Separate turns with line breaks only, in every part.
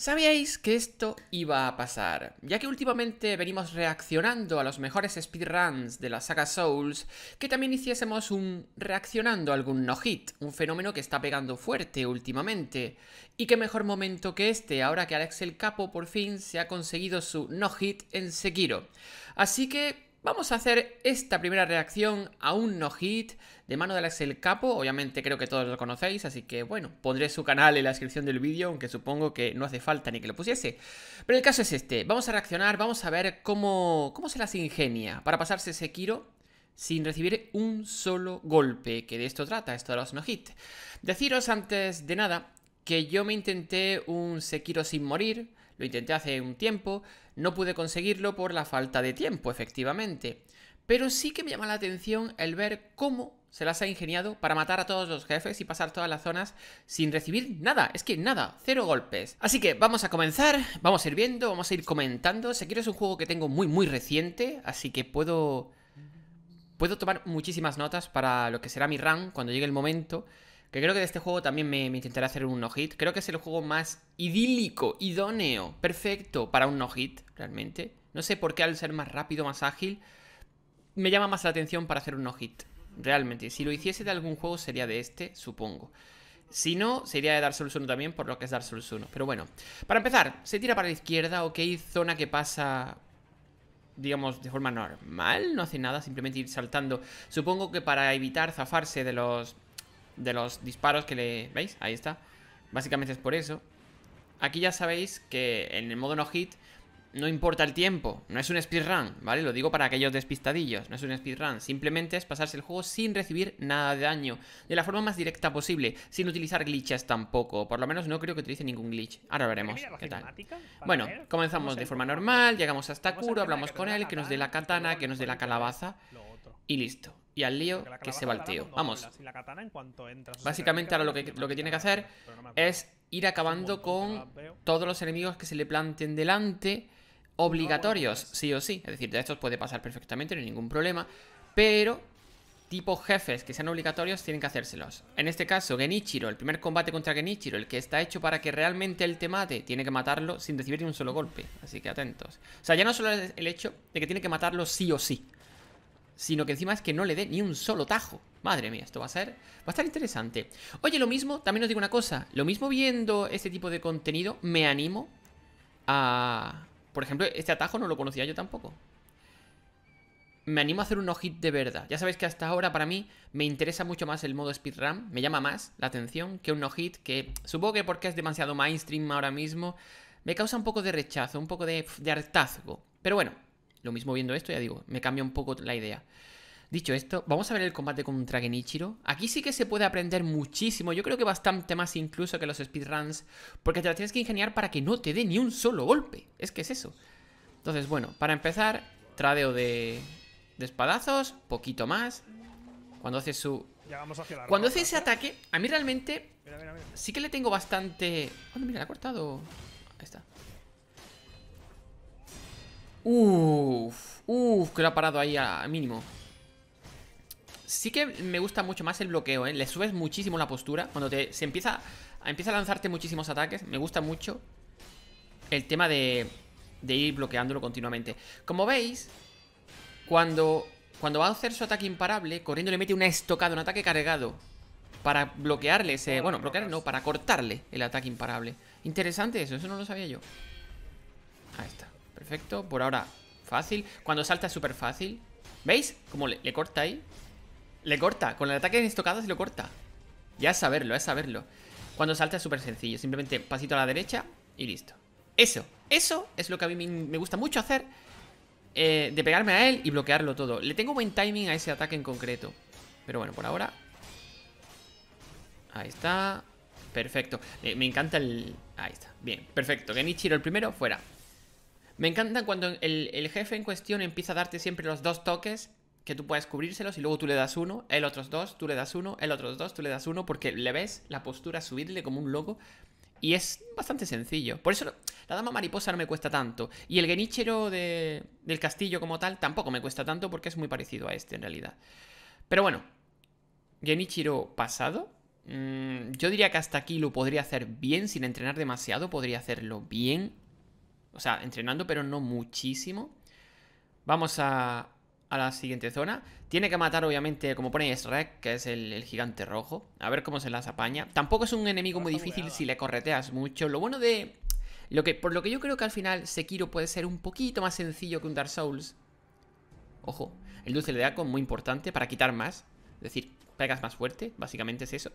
Sabíais que esto iba a pasar, ya que últimamente venimos reaccionando a los mejores speedruns de la saga Souls, que también hiciésemos un reaccionando a algún no-hit, un fenómeno que está pegando fuerte últimamente. Y qué mejor momento que este, ahora que Alex el Capo por fin se ha conseguido su no-hit en Sekiro. Así que Vamos a hacer esta primera reacción a un no-hit de mano de Alex El Capo. Obviamente creo que todos lo conocéis, así que bueno, pondré su canal en la descripción del vídeo, aunque supongo que no hace falta ni que lo pusiese. Pero el caso es este, vamos a reaccionar, vamos a ver cómo, cómo se las ingenia para pasarse Sekiro sin recibir un solo golpe, que de esto trata, esto de los no-hit. Deciros antes de nada que yo me intenté un Sekiro sin morir, lo intenté hace un tiempo, no pude conseguirlo por la falta de tiempo, efectivamente, pero sí que me llama la atención el ver cómo se las ha ingeniado para matar a todos los jefes y pasar todas las zonas sin recibir nada. Es que nada, cero golpes. Así que vamos a comenzar, vamos a ir viendo, vamos a ir comentando. Sekiro es un juego que tengo muy, muy reciente, así que puedo... Puedo tomar muchísimas notas para lo que será mi run cuando llegue el momento. Que creo que de este juego también me, me intentaré hacer un no-hit. Creo que es el juego más idílico, idóneo, perfecto para un no-hit, realmente. No sé por qué al ser más rápido, más ágil, me llama más la atención para hacer un no-hit. Realmente, si lo hiciese de algún juego sería de este, supongo. Si no, sería de Dark Souls 1 también, por lo que es Dark Souls 1. Pero bueno, para empezar, se tira para la izquierda, ok, zona que pasa, digamos, de forma normal, no hace nada, simplemente ir saltando. Supongo que para evitar zafarse de los de los disparos que le... ¿Veis? Ahí está. Básicamente es por eso. Aquí ya sabéis que en el modo no hit no importa el tiempo, no es un speedrun, ¿vale? Lo digo para aquellos despistadillos, no es un speedrun, simplemente es pasarse el juego sin recibir nada de daño, de la forma más directa posible, sin utilizar glitches tampoco, por lo menos no creo que utilice ningún glitch, ahora veremos qué tal. Bueno, comenzamos de forma normal, llegamos hasta Kuro, hablamos con él, que nos dé la katana, que nos dé la calabaza y listo y al lío que se va tío. Vamos.
Básicamente ahora lo
que, lo que tiene que hacer es ir acabando con todos los enemigos que se le planten delante, obligatorios, sí o sí. Es pues decir, de estos puede pasar perfectamente, no hay ningún problema, pero tipo jefes que sean obligatorios tienen que hacérselos. En este caso, Genichiro, el primer combate contra Genichiro, el que está hecho para que realmente él te mate, tiene que matarlo sin recibir ni un solo golpe. Así que atentos. O sea, ya no solo es el hecho de que tiene que matarlo sí o sí, sino que encima es que no le dé ni un solo tajo. Madre mía, esto va a ser. Va a estar interesante. Oye, lo mismo, también os digo una cosa. Lo mismo viendo este tipo de contenido, me animo a. Por ejemplo, este atajo no lo conocía yo tampoco. Me animo a hacer un no-hit de verdad. Ya sabéis que hasta ahora para mí me interesa mucho más el modo speedrun. Me llama más la atención que un no-hit que supongo que porque es demasiado mainstream ahora mismo, me causa un poco de rechazo, un poco de, de hartazgo. Pero bueno, lo mismo viendo esto, ya digo, me cambia un poco la idea. Dicho esto, vamos a ver el combate contra Genichiro. Aquí sí que se puede aprender muchísimo, yo creo que bastante más incluso que los speedruns, porque te la tienes que ingeniar para que no te dé ni un solo golpe. Es que es eso. Entonces, bueno, para empezar, tradeo de, de espadazos, poquito más. Cuando hace su... Cuando hace ese ataque, a mí realmente sí que le tengo bastante... cuando ah, mira, le ha cortado... Ahí está. Uf, uf, que lo ha parado ahí a mínimo Sí que me gusta mucho más el bloqueo, ¿eh? Le subes muchísimo la postura Cuando te, se empieza, empieza a lanzarte muchísimos ataques Me gusta mucho el tema de, de ir bloqueándolo continuamente Como veis, cuando, cuando va a hacer su ataque imparable Corriendo le mete una estocada, un ataque cargado Para bloquearle ese... Bueno, bloquearle no, para cortarle el ataque imparable Interesante eso, eso no lo sabía yo Ahí está Perfecto, por ahora fácil Cuando salta es súper fácil ¿Veis? Como le, corta ahí Le corta, con el ataque de estocadas lo corta Ya es saberlo, es saberlo Cuando salta es súper sencillo, simplemente pasito a la derecha Y listo Eso, eso es lo que a mí me gusta mucho hacer eh, De pegarme a él y bloquearlo todo Le tengo buen timing a ese ataque en concreto Pero bueno, por ahora Ahí está Perfecto, me, eh, me encanta el... Ahí está, bien, perfecto Genichiro el primero, fuera me encanta cuando el, jefe en cuestión empieza a darte siempre los dos toques que tú puedes cubrírselos y luego tú le das uno, el otros dos, tú le das uno, el otros dos, tú le das uno, porque le ves la postura subirle como un loco y es bastante sencillo. Por eso la dama mariposa no me cuesta tanto. Y el genichero del castillo como tal tampoco me cuesta tanto porque es muy parecido a este en realidad. Pero bueno, Genichiro pasado. Mm, yo diría que hasta aquí lo podría hacer bien, sin entrenar demasiado, podría hacerlo bien o sea, entrenando, pero no muchísimo. Vamos a, a la siguiente zona. Tiene que matar, obviamente, como pone Shrek, que es el, gigante rojo. A ver cómo se las apaña. Tampoco es un enemigo muy difícil si le correteas mucho. Lo bueno de... Lo que, por lo que yo creo que al final Sekiro puede ser un poquito más sencillo que un Dark Souls. Ojo, el dulce de Aco muy importante para quitar más. Es decir, pegas más fuerte, básicamente es eso.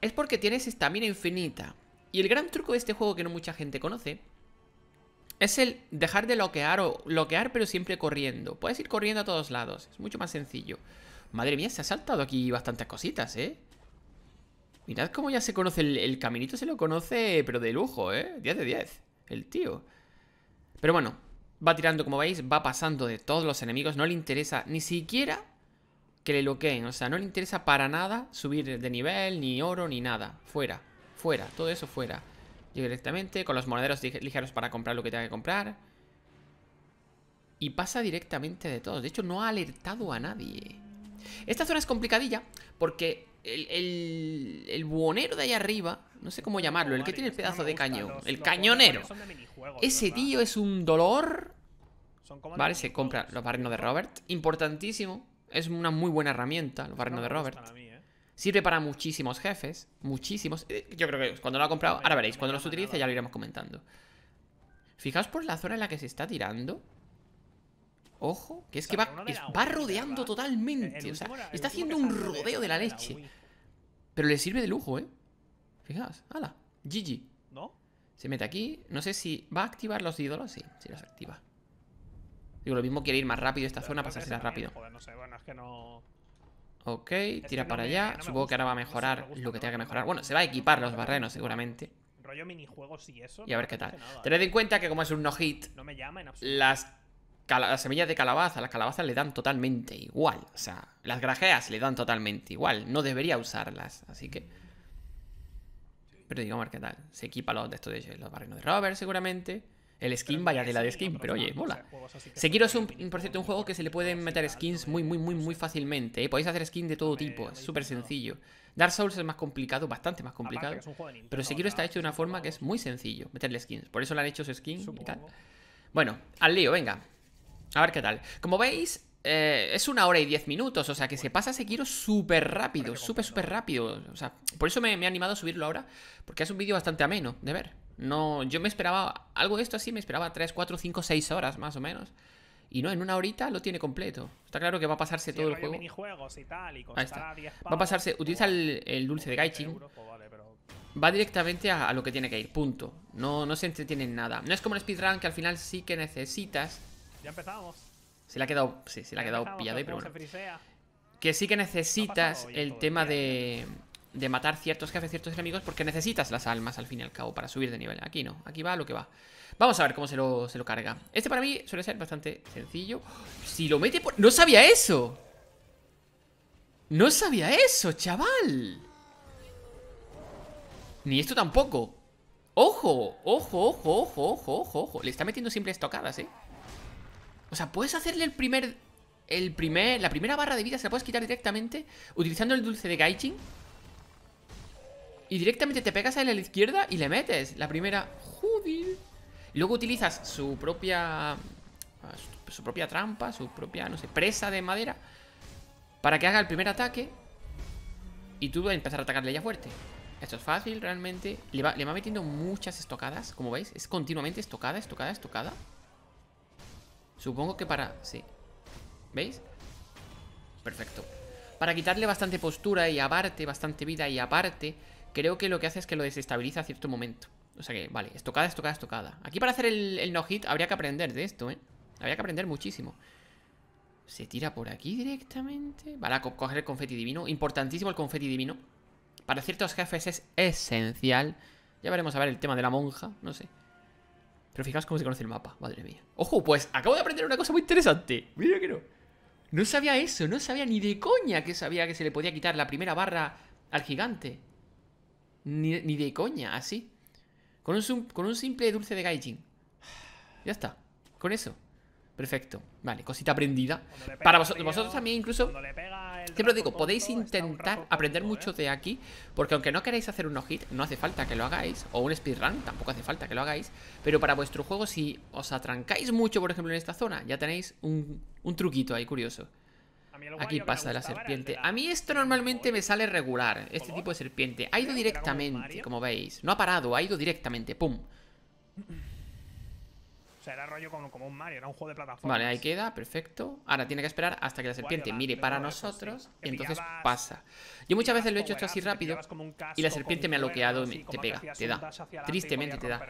Es porque tienes estamina infinita. Y el gran truco de este juego que no mucha gente conoce es el dejar de bloquear o bloquear pero siempre corriendo. Puedes ir corriendo a todos lados, es mucho más sencillo. Madre mía, se ha saltado aquí bastantes cositas, ¿eh? Mirad cómo ya se conoce el, caminito, se lo conoce, pero de lujo, ¿eh? 10 de 10, el tío. Pero bueno, va tirando, como veis, va pasando de todos los enemigos. No le interesa ni siquiera que le bloqueen. O sea, no le interesa para nada subir de nivel, ni oro, ni nada. Fuera, fuera, todo eso fuera. Llego directamente con los monederos ligeros para comprar lo que tenga que comprar. Y pasa directamente de todos. De hecho, no ha alertado a nadie. Esta zona es complicadilla porque el, el, buonero de allá arriba, no sé cómo llamarlo, el que tiene el pedazo de cañón, el cañonero. Ese tío es un dolor. Vale, se compra los barrenos de Robert. Importantísimo. Es una muy buena herramienta, los barrenos de Robert. Sirve para muchísimos jefes, muchísimos. Eh, yo creo que cuando lo ha comprado, ahora veréis, cuando los utilice ya lo iremos comentando. Fijaos por la zona en la que se está tirando. Ojo, que es que va, va rodeando totalmente. O sea, está haciendo un rodeo de la leche. Pero le sirve de lujo, ¿eh? Fijaos, Gigi. No. Se mete aquí. No sé si va a activar los ídolos. Sí, sí los activa. Digo, lo mismo quiere ir más rápido esta zona, pasársela rápido.
Joder, no sé, bueno, es que no...
Ok, tira para allá. Supongo que ahora va a mejorar lo que tenga que mejorar. Bueno, se va a equipar los barrenos seguramente.
y eso. Y a ver qué
tal. Tened en cuenta que como es un no-hit, las, semillas de calabaza, las calabazas le dan totalmente igual. O sea, las grajeas le dan totalmente igual. No debería usarlas, así que... Pero digamos a ver qué tal. Se equipa los de estos los barrenos de Robert seguramente. El skin, vaya de la de skin, pero oye, mola. Sekiro es, un, por cierto, un juego que se le pueden meter skins muy, muy, muy, muy fácilmente. ¿eh? Podéis hacer skins de todo tipo, es súper sencillo. Dark Souls es más complicado, bastante más complicado. Pero Sekiro está hecho de una forma que es muy sencillo meterle skins. Por eso le han hecho su skin y tal. Bueno, al lío, venga. A ver qué tal. Como veis, eh, es una hora y diez minutos, o sea que se pasa Sekiro súper rápido, súper, súper rápido. O sea, por eso me, me he animado a subirlo ahora, porque es un vídeo bastante ameno de ver. No, yo me esperaba algo de esto así, me esperaba 3, 4, 5, 6 horas más o menos. Y no, en una horita lo tiene completo. Está claro que va a pasarse todo el
juego. va a pasarse, utiliza
el, dulce de Gaichin. Va directamente a, lo que tiene que ir, punto. No, no se entretiene en nada. No es como un speedrun que al final sí que necesitas. Ya empezamos. Se le ha quedado, sí, se le ha quedado pillado ahí, eh, pero bueno. Que sí que necesitas el tema de, de matar ciertos jefes, ciertos enemigos, porque necesitas las almas al fin y al cabo para subir de nivel. Aquí no, aquí va lo que va. Vamos a ver cómo se lo, se lo carga. Este para mí suele ser bastante sencillo. Si lo mete por... ¡No sabía eso! ¡No sabía eso, chaval! Ni esto tampoco. ¡Ojo! ¡Ojo, ojo, ojo, ojo, ojo! Le está metiendo simples tocadas, ¿eh? O sea, puedes hacerle el primer... El primer... La primera barra de vida se la puedes quitar directamente utilizando el dulce de Gaijin. Y directamente te pegas a a la izquierda y le metes. La primera... Joder. Luego utilizas su propia... Su, propia trampa, su propia, no sé, presa de madera. Para que haga el primer ataque. Y tú vas a empezar a atacarle ya fuerte. Esto es fácil, realmente. Le va, le va metiendo muchas estocadas, como veis. Es continuamente estocada, estocada, estocada. Supongo que para... Sí. ¿Veis? Perfecto. Para quitarle bastante postura y aparte, bastante vida y aparte, creo que lo que hace es que lo desestabiliza a cierto momento. O sea que, vale, estocada, estocada, estocada. Aquí para hacer el, no-hit habría que aprender de esto, ¿eh? Habría que aprender muchísimo. Se tira por aquí directamente. Vale, coger el confeti divino. Importantísimo el confeti divino. Para ciertos jefes es esencial. Ya veremos a ver el tema de la monja, no sé. Pero fijaos cómo se conoce el mapa, madre mía. Ojo, pues acabo de aprender una cosa muy interesante. Mira que no. No sabía eso, no sabía ni de coña que sabía que se le podía quitar la primera barra al gigante. Ni, de coña, así. Con un, con un simple dulce de gaijin. Ya está. Con eso. Perfecto. Vale, cosita aprendida. Para vosotros, también incluso... Siempre os digo, podéis intentar aprender mucho ¿eh? de aquí. Porque aunque no queráis hacer un no-hit, no hace falta que lo hagáis. O un speedrun, tampoco hace falta que lo hagáis. Pero para vuestro juego, si os atrancáis mucho, por ejemplo, en esta zona, ya tenéis un, un truquito ahí curioso. Aquí pasa la serpiente. A mí esto normalmente me sale regular, este tipo de serpiente. Ha ido directamente, como veis. No ha parado, ha ido directamente. ¡Pum!
O rollo como, un Mario, era un juego de Vale, ahí
queda, perfecto. Ahora tiene que esperar hasta que la serpiente mire para nosotros y entonces pasa. Yo muchas veces lo he hecho esto así rápido y la serpiente me ha bloqueado y te pega, te da. Tristemente te da.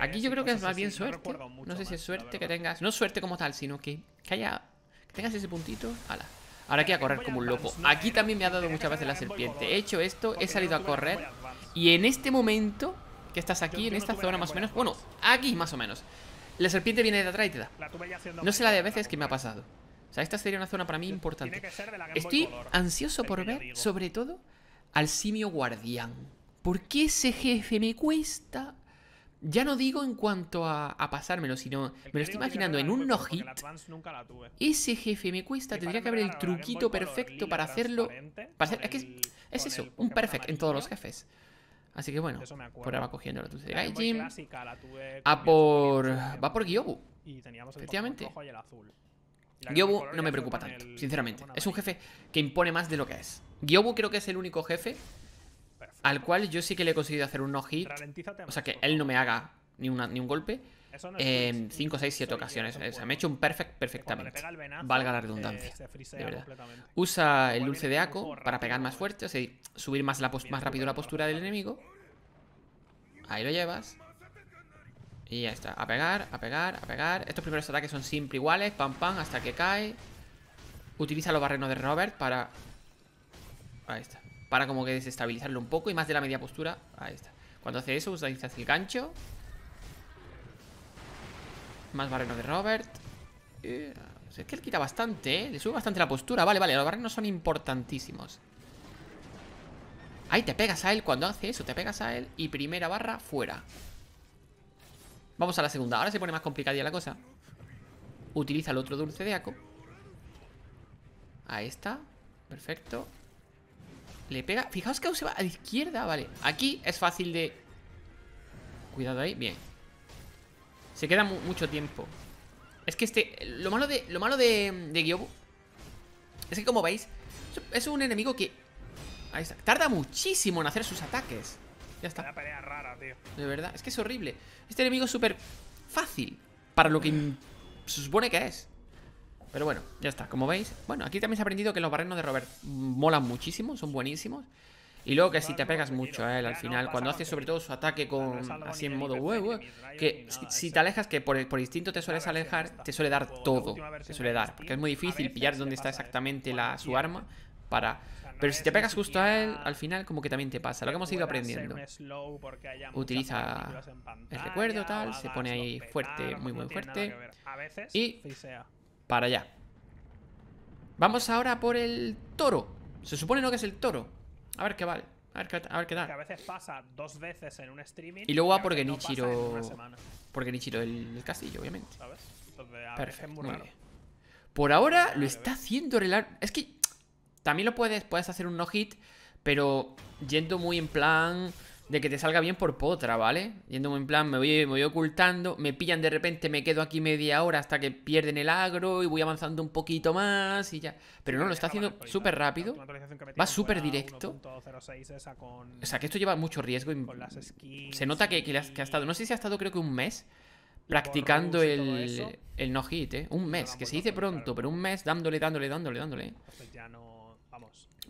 Aquí yo creo que es más bien suerte. No sé si es suerte que tengas, no suerte como tal, sino que, que haya, que tengas ese puntito, ala. Ahora que a correr como un loco. Aquí también me ha dado muchas veces la serpiente. He hecho esto, he salido a correr. Y en este momento, que estás aquí, en esta zona más o menos... Bueno, aquí más o menos. La serpiente viene de atrás y te da. No sé la de veces que me ha pasado. O sea, esta sería una zona para mí importante. Estoy ansioso por ver, sobre todo, al simio guardián. ¿Por qué ese jefe me cuesta ya no digo en cuanto a, pasármelo, sino me lo estoy imaginando en un no-hit. Ese jefe me cuesta, tendría que haber el truquito perfecto para hacerlo. es que es eso, un perfect en todos los jefes. Así que bueno, por ahora va cogiendo la de A ah, por. Va por Gyobu. Efectivamente. Gyobu no me preocupa tanto, sinceramente. Es un jefe que impone más de lo que es. Gyobu creo que es el único jefe al cual yo sí que le he conseguido hacer un no-hit. O sea, que él no me haga ni, ni un golpe en 5, 6, 7 ocasiones. O sea, me he hecho un perfect perfectamente. Valga la eh, redundancia. Usa el dulce de Aco para pegar más fuerte, o sea, eh. subir más, la más rápido la postura del enemigo. Ahí lo llevas. Y ya está. A pegar, a pegar, a pegar. Estos primeros ataques son siempre iguales. Pam, pam, hasta que cae. Utiliza los barrenos de Robert para... Ahí está para como que desestabilizarlo un poco y más de la media postura. Ahí está. Cuando hace eso, usa el gancho. Más barreno de Robert. Eh, es que él quita bastante, ¿eh? Le sube bastante la postura. Vale, vale, los barrenos son importantísimos. Ahí te pegas a él cuando hace eso. Te pegas a él y primera barra fuera. Vamos a la segunda. Ahora se pone más complicadilla la cosa. Utiliza el otro dulce de Aco. Ahí está. Perfecto. Le pega... Fijaos que se va a la izquierda, vale Aquí es fácil de... Cuidado ahí, bien Se queda mucho tiempo Es que este... Lo malo de, lo malo de, de Gyobu Es que como veis Es un enemigo que... Ahí está Tarda muchísimo en hacer sus ataques Ya está Una pelea rara, tío De verdad, es que es horrible Este enemigo es súper fácil Para lo que se supone que es pero bueno, ya está, como veis Bueno, aquí también se ha aprendido que los barrenos de Robert Molan muchísimo, son buenísimos y luego que si te pegas mucho a él al final, cuando hace sobre todo su ataque con así en modo huevo, que si, te alejas, que por, instinto te sueles alejar, te suele dar todo, te suele dar, porque es muy difícil pillar dónde está exactamente la, su arma para... Pero si te pegas justo a él, al final como que también te pasa, lo que hemos ido aprendiendo.
Utiliza
el recuerdo, tal, se pone ahí fuerte, muy muy fuerte. Y para allá. Vamos ahora por el toro. Se supone no que es el toro. A ver qué vale. A ver,
qué, a a veces pasa dos veces en un streaming. Y luego va por Genichiro Por
Porque Nichiro el, castillo, obviamente. Perfecto. Por ahora lo está haciendo relar. Es que también lo puedes, puedes hacer un no hit, pero yendo muy en plan de que te salga bien por potra, ¿vale? Yendo en plan, me voy, me voy ocultando, me pillan de repente, me quedo aquí media hora hasta que pierden el agro y voy avanzando un poquito más y ya. Pero no, lo está haciendo súper rápido,
va súper directo. O
sea, que esto lleva mucho riesgo y se nota que, que, ha estado, no sé si ha estado creo que un mes practicando el, el no-hit, ¿eh? Un mes, que se dice pronto, pero un mes dándole, dándole, dándole, dándole.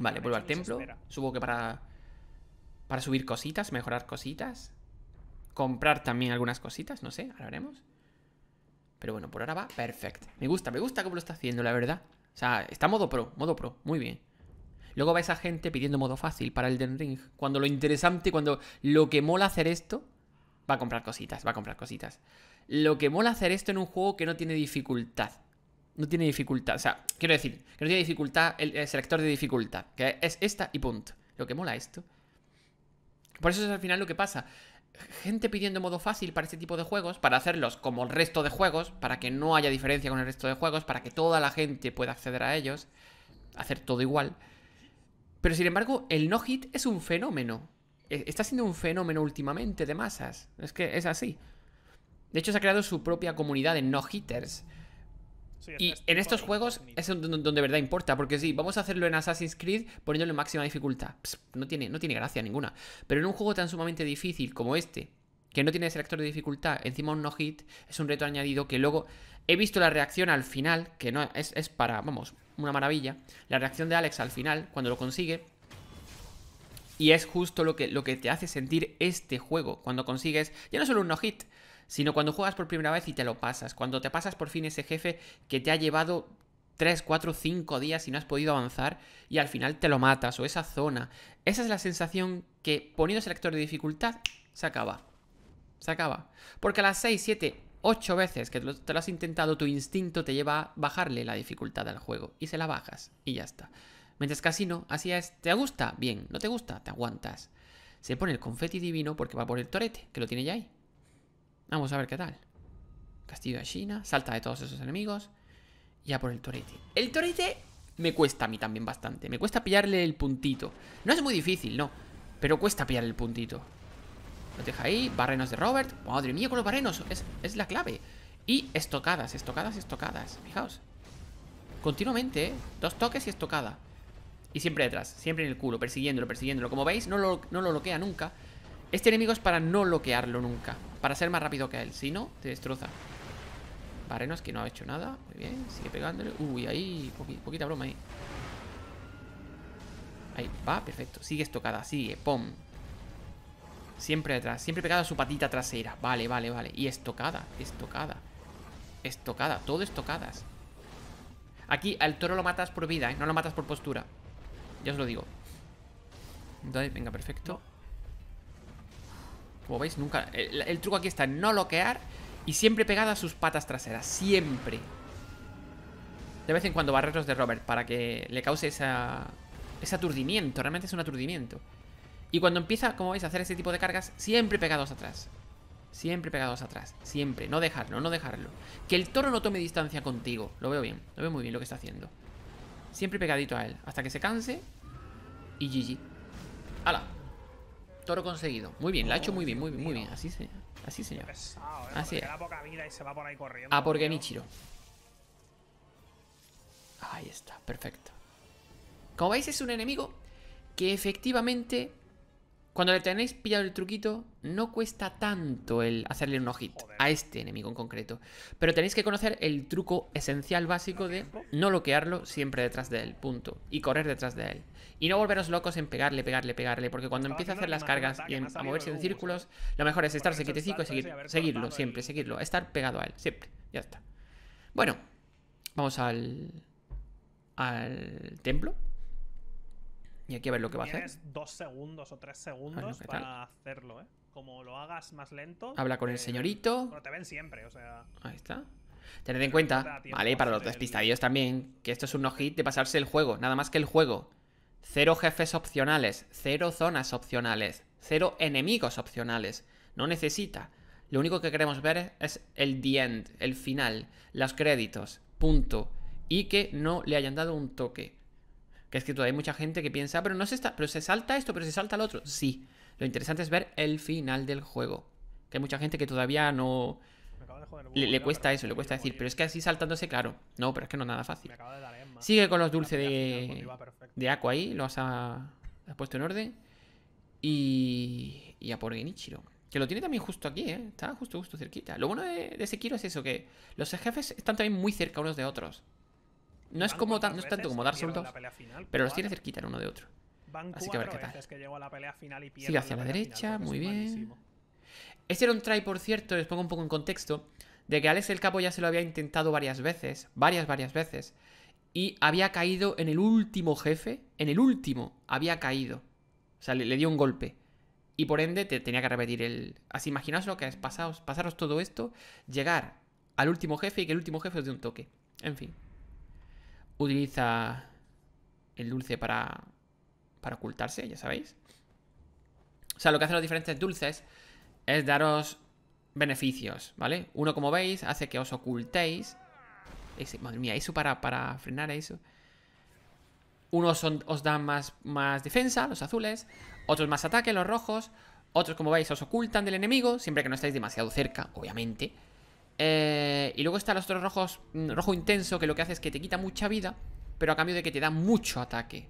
Vale, vuelvo al templo,
Subo que para para subir cositas, mejorar cositas. Comprar también algunas cositas, no sé, ahora veremos. Pero bueno, por ahora va perfecto. Me gusta, me gusta cómo lo está haciendo, la verdad. O sea, está modo pro, modo pro, muy bien. Luego va esa gente pidiendo modo fácil para el Ring. Cuando lo interesante, cuando lo que mola hacer esto, va a comprar cositas, va a comprar cositas. Lo que mola hacer esto en un juego que no tiene dificultad. No tiene dificultad, o sea, quiero decir, que no tiene dificultad el selector de dificultad, que es esta y punto. Lo que mola esto por eso es al final lo que pasa. Gente pidiendo modo fácil para este tipo de juegos, para hacerlos como el resto de juegos, para que no haya diferencia con el resto de juegos, para que toda la gente pueda acceder a ellos, hacer todo igual. Pero sin embargo, el no-hit es un fenómeno. E, está siendo un fenómeno últimamente de masas. Es que es así. De hecho, se ha creado su propia comunidad de no-hitters y este en estos juegos es donde verdad importa, porque sí, vamos a hacerlo en Assassin's Creed poniéndole máxima dificultad. no, tiene, no tiene gracia ninguna. Pero en un juego tan sumamente difícil como este, que no tiene selector de dificultad, encima un no-hit, es un reto añadido que luego he visto la reacción al final, que no es, es, para, vamos, una maravilla, la reacción de Alex al final, cuando lo consigue, y es justo lo que, lo que te hace sentir este juego, cuando consigues ya no solo un no-hit, sino cuando juegas por primera vez y te lo pasas, cuando te pasas por fin ese jefe que te ha llevado 3, 4, 5 días y no has podido avanzar y al final te lo matas o esa zona. Esa es la sensación que poniendo selector de dificultad se acaba. Se acaba. Porque a las 6, 7, 8 veces que te lo has intentado, tu instinto te lleva a bajarle la dificultad al juego y se la bajas y ya está. Mientras casino, así es, ¿te gusta? Bien, ¿no te gusta? Te aguantas. Se pone el confeti divino porque va por el torete, que lo tiene ya ahí. Vamos a ver qué tal. Castillo de China, salta de todos esos enemigos. Y a por el torete. El torete me cuesta a mí también bastante. Me cuesta pillarle el puntito. No es muy difícil, no. Pero cuesta pillar el puntito. Lo deja ahí. Barrenos de Robert. Madre mía, con los barrenos. Es, la clave. Y estocadas, estocadas, estocadas. Fijaos. Continuamente, ¿eh? Dos toques y estocada. Y siempre detrás. Siempre en el culo. Persiguiéndolo, persiguiéndolo. Como veis, no lo, no lo bloquea nunca. Este enemigo es para no bloquearlo nunca. Para ser más rápido que él. Si no, te destroza. Varenos que no ha hecho nada. Muy bien, sigue pegándole. Uy, ahí, poquita broma ahí. Ahí, va, perfecto. Sigue estocada, sigue, Pum. Siempre detrás, siempre pegada a su patita trasera. Vale, vale, vale. Y estocada, estocada. Estocada, todo estocadas. Aquí al toro lo matas por vida, ¿eh? no lo matas por postura. Ya os lo digo. venga, perfecto. Como veis, nunca... El, truco aquí está en no bloquear y siempre pegada a sus patas traseras. Siempre. De vez en cuando barreros de Robert para que le cause esa, ese aturdimiento. Realmente es un aturdimiento. Y cuando empieza, como veis, a hacer ese tipo de cargas, siempre pegados atrás. Siempre pegados atrás. Siempre. No dejarlo, no dejarlo. Que el toro no tome distancia contigo. Lo veo bien. Lo veo muy bien lo que está haciendo. Siempre pegadito a él. Hasta que se canse. Y GG. ¡Hala! Toro conseguido. Muy bien, la ha hecho muy bien, muy bien, muy bien. Oh, así se, así señor. Eh,
así es. A por
Michiro ah, Ahí está, perfecto. Como veis es un enemigo que efectivamente cuando le tenéis pillado el truquito, no cuesta tanto el hacerle un hit a este enemigo en concreto. Pero tenéis que conocer el truco esencial básico de no bloquearlo siempre detrás de él, punto. Y correr detrás de él. Y no volveros locos en pegarle, pegarle, pegarle, porque cuando empieza a hacer las cargas y a moverse en círculos, lo mejor es estar quietecico y seguirlo, siempre, seguirlo. Estar pegado a él, siempre. Ya está. Bueno, vamos al... al templo. Y aquí a ver lo que va a hacer. Tienes
dos segundos o tres ah, segundos para hacerlo, ¿eh? Como lo hagas más lento. Habla con el eh, señorito. Pero te ven siempre, o sea.
Ahí está. Tened en cuenta, ¿vale? Para los despistadillos también, que esto es un no-hit de pasarse el juego, nada más que el juego. Cero jefes opcionales, cero zonas opcionales, cero enemigos opcionales. No necesita. Lo único que queremos ver es el the end, el final, los créditos, punto. Y que no le hayan dado un toque que es que todavía hay mucha gente que piensa, ah, pero no se está, pero se salta esto, pero se salta el otro. Sí, lo interesante es ver el final del juego. Que hay mucha gente que todavía no le, le cuesta eso, le cuesta decir, pero es que así saltándose, claro. No, pero es que no es nada fácil. Sigue con los dulces de, pues, de Aqua ahí, los ha, has puesto en orden. Y, y a por Genichiro. Que lo tiene también justo aquí, ¿eh? Está justo, justo cerquita. Lo bueno de, de Sekiro es eso, que los jefes están también muy cerca unos de otros.
No es, como es tanto como dar saltos pero los tiene
cerquita el uno de otro. Así que a ver qué tal. Sigue hacia la, derecha, muy bien. Este era un try, por cierto, les pongo un poco en contexto, de que Alex el Capo ya se lo había intentado varias veces, varias, varias veces, y había caído en el último jefe, en el último, había caído. O sea, le, dio un golpe. Y por ende te tenía que repetir el... Así imaginaos lo que es, pasaros, pasaros todo esto, llegar al último jefe y que el último jefe os dé un toque. En fin utiliza el dulce para, para ocultarse, ya sabéis. O sea, lo que hacen los diferentes dulces es daros beneficios, ¿vale? Uno, como veis, hace que os ocultéis. madre mía, eso para, para frenar eso. Unos os dan más, más defensa, los azules. Otros más ataque, los rojos. Otros, como veis, os ocultan del enemigo, siempre que no estáis demasiado cerca, obviamente. Eh, y luego está los otros rojos, mm, rojo intenso, que lo que hace es que te quita mucha vida, pero a cambio de que te da mucho ataque.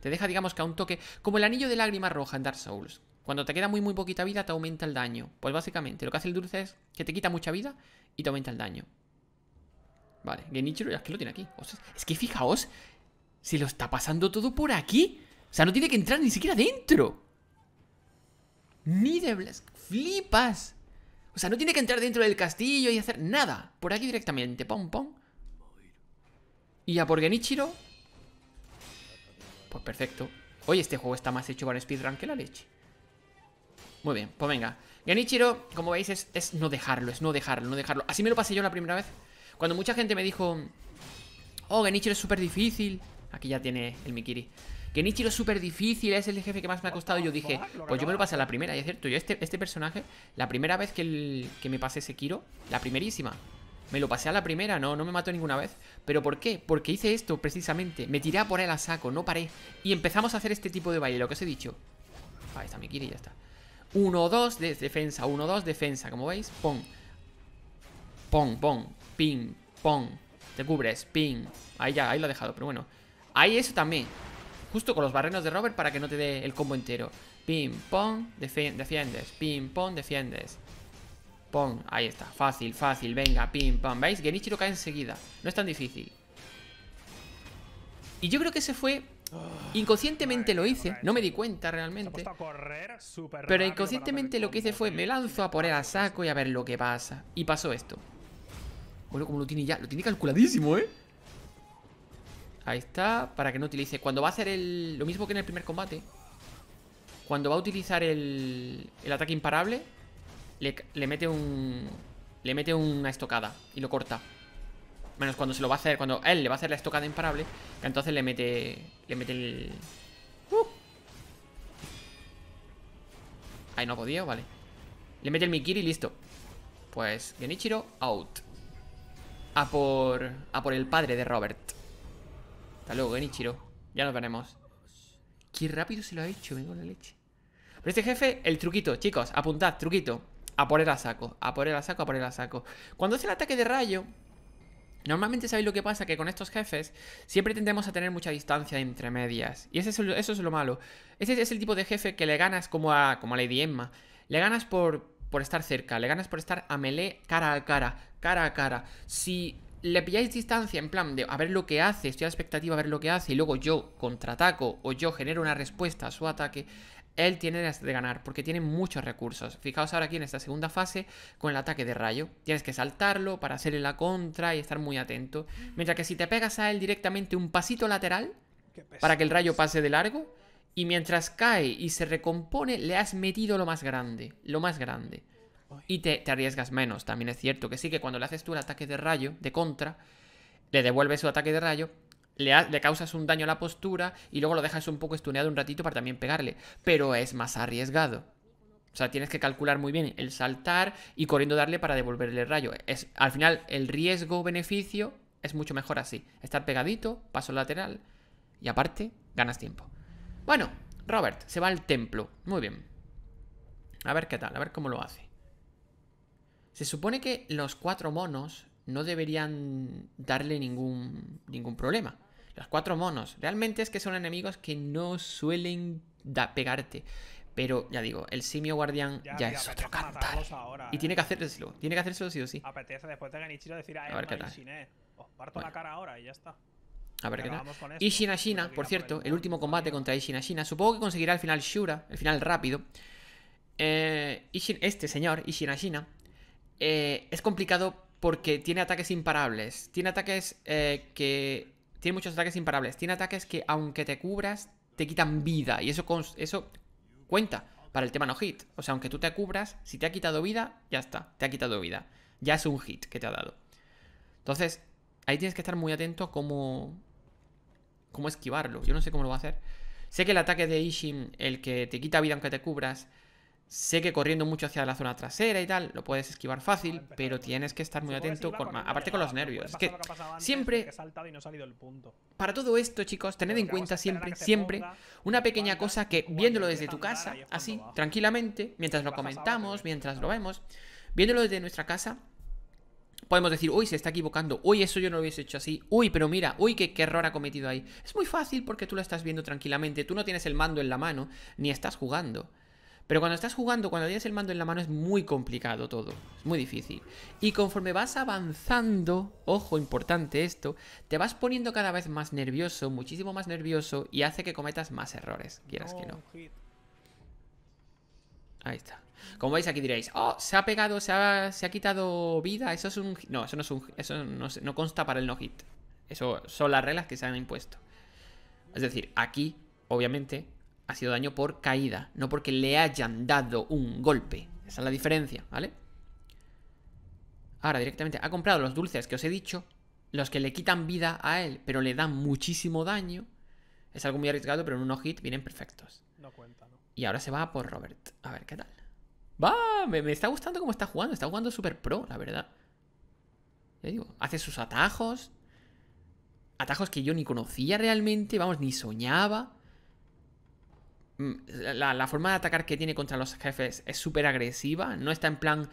Te deja, digamos, que a un toque, como el anillo de lágrima roja en Dark Souls. Cuando te queda muy, muy poquita vida, te aumenta el daño. Pues básicamente, lo que hace el dulce es que te quita mucha vida y te aumenta el daño. Vale, Genichiro, es que lo tiene aquí. es que fijaos, Si lo está pasando todo por aquí. O sea, no tiene que entrar ni siquiera dentro. Ni de Flipas. O sea, no tiene que entrar dentro del castillo y hacer nada. Por aquí directamente. Pom, pom. Y a por Genichiro. Pues perfecto. Oye, este juego está más hecho para speedrun que la leche. Muy bien, pues venga. Genichiro, como veis, es, es, no dejarlo, es no dejarlo, no dejarlo. Así me lo pasé yo la primera vez. Cuando mucha gente me dijo... Oh, Genichiro es súper difícil. Aquí ya tiene el Mikiri. Que Nichiro es súper difícil, es el jefe que más me ha costado. Yo dije, pues yo me lo pasé a la primera, y es cierto, yo este, este personaje, la primera vez que, que me pasé Sekiro, la primerísima, me lo pasé a la primera, no, no me mató ninguna vez. ¿Pero por qué? Porque hice esto precisamente. Me tiré a por él a saco, no paré. Y empezamos a hacer este tipo de baile, lo que os he dicho. Ahí está mi y ya está. Uno, dos defensa, Uno, dos defensa. Como veis, pon. Pon, pong ping, pon. Te cubres, ping. Ahí ya, ahí lo ha dejado, pero bueno. Ahí eso también justo con los barrenos de Robert para que no te dé el combo entero. Pim, pom defiendes. Pim, pom defiendes. Pong, ahí está. Fácil, fácil. Venga, pim, pam. ¿Veis? Genichiro cae enseguida. No es tan difícil. Y yo creo que se fue... Ah, inconscientemente lo hice, no me di cuenta realmente. Pero inconscientemente lo que hice fue, me lanzo a poner a saco y a ver lo que pasa. Y pasó esto. Bueno, como lo tiene ya, lo tiene calculadísimo, ¿eh? Ahí está, para que no utilice Cuando va a hacer el... Lo mismo que en el primer combate Cuando va a utilizar el... El ataque imparable le, mete un... Le mete una estocada Y lo corta Menos cuando se lo va a hacer, cuando él le va a hacer la estocada imparable, que entonces le mete. Le mete el. Uh. Ahí no ha podido, vale. Le mete el Mikiri y listo. Pues Genichiro out. A por. A por el padre de Robert. Hasta luego, Genichiro. Ya nos veremos. Qué rápido se lo ha hecho, Vengo la leche. Pero este jefe, el truquito, chicos, apuntad, truquito. A poner a saco, a poner a saco, a poner a saco. Cuando hace el ataque de rayo, Normalmente sabéis lo que pasa, que con estos jefes siempre tendemos a tener mucha distancia entre medias. Y ese eso es lo malo. Ese es el tipo de jefe que le ganas como a, como a Lady Emma. Le ganas por, por estar cerca, le ganas por estar a melee cara a cara, cara a cara. Si le pilláis distancia en plan de a ver lo que hace, estoy a la expectativa a ver lo que hace y luego yo contraataco o yo genero una respuesta a su ataque, él tiene de ganar porque tiene muchos recursos. Fijaos ahora aquí en esta segunda fase con el ataque de rayo. Tienes que saltarlo para hacerle la contra y estar muy atento. Mm. Mientras que si te pegas a él directamente un pasito lateral para que el rayo pase de largo y mientras cae y se recompone le has metido lo más grande, lo más grande y te, arriesgas menos. También es cierto que sí, que cuando le haces tú el ataque de rayo, de contra, le devuelves su ataque de rayo, le, le causas un daño a la postura y luego lo dejas un poco estuneado un ratito para también pegarle. Pero es más arriesgado. O sea, tienes que calcular muy bien el saltar y corriendo darle para devolverle el rayo. Es, al final, el riesgo-beneficio es mucho mejor así. Estar pegadito, paso lateral y aparte, ganas tiempo. Bueno, Robert se va al templo. Muy bien. A ver qué tal, a ver cómo lo hace. Se supone que los cuatro monos no deberían darle ningún, ningún problema. Los cuatro monos, realmente es que son enemigos que no suelen pegarte. Pero ya digo, el simio guardián ya, es otro
cantar. y tiene que eh. hacérselo, tiene que hacérselo sí o sí. a, ver qué tal. y ya está. A ver
qué tal. por pues, cierto, el pues, último pues, combate contra Ishinashina. Supongo que conseguirá el final Shura, el final rápido. Ishin, eh, este señor, Ishinashina, eh, es complicado porque tiene ataques imparables. Tiene ataques eh, que. Tiene muchos ataques imparables. Tiene ataques que, aunque te cubras, te quitan vida. Y eso, eso cuenta para el tema no hit. O sea, aunque tú te cubras, si te ha quitado vida, ya está. Te ha quitado vida. Ya es un hit que te ha dado. Entonces, ahí tienes que estar muy atento a cómo. cómo esquivarlo. Yo no sé cómo lo va a hacer. Sé que el ataque de Ishin, el que te quita vida aunque te cubras, Sé que corriendo mucho hacia la zona trasera y tal, lo puedes esquivar fácil, pero tienes que estar muy atento, con, aparte con los nervios. Es que siempre, para todo esto, chicos, tened en cuenta siempre, siempre, una pequeña cosa que viéndolo desde tu casa, así, tranquilamente, mientras lo comentamos, mientras lo vemos, viéndolo desde nuestra casa, podemos decir, uy, se está equivocando, uy, eso yo no lo hubiese hecho así, uy, pero mira, uy, qué, qué, error ha cometido ahí. Es muy fácil porque tú lo estás viendo tranquilamente, tú no tienes el mando en la mano, ni estás jugando. Pero cuando estás jugando, cuando tienes el mando en la mano, es muy complicado todo. Es muy difícil. Y conforme vas avanzando, ojo, importante esto, te vas poniendo cada vez más nervioso, muchísimo más nervioso, y hace que cometas más errores, quieras que no. Oh, Ahí está. Como veis aquí diréis, oh, se ha pegado, se ha, se ha quitado vida, eso es un... No, eso no es un... Eso no consta para el no hit. Eso son las reglas que se han impuesto. Es decir, aquí, obviamente, ha sido daño por caída, no porque le hayan dado un golpe. Esa es la diferencia, ¿vale? Ahora directamente ha comprado los dulces que os he dicho, los que le quitan vida a él, pero le dan muchísimo daño. Es algo muy arriesgado, pero en unos hit vienen perfectos. Y ahora se va por Robert. A ver, ¿qué tal? ¡Va! Me, está gustando cómo está jugando. Está jugando super pro, la verdad. Ya digo, hace sus atajos. Atajos que yo ni conocía realmente, vamos, ni soñaba. Mm, la, forma de atacar que tiene contra los jefes es súper agresiva. No está en plan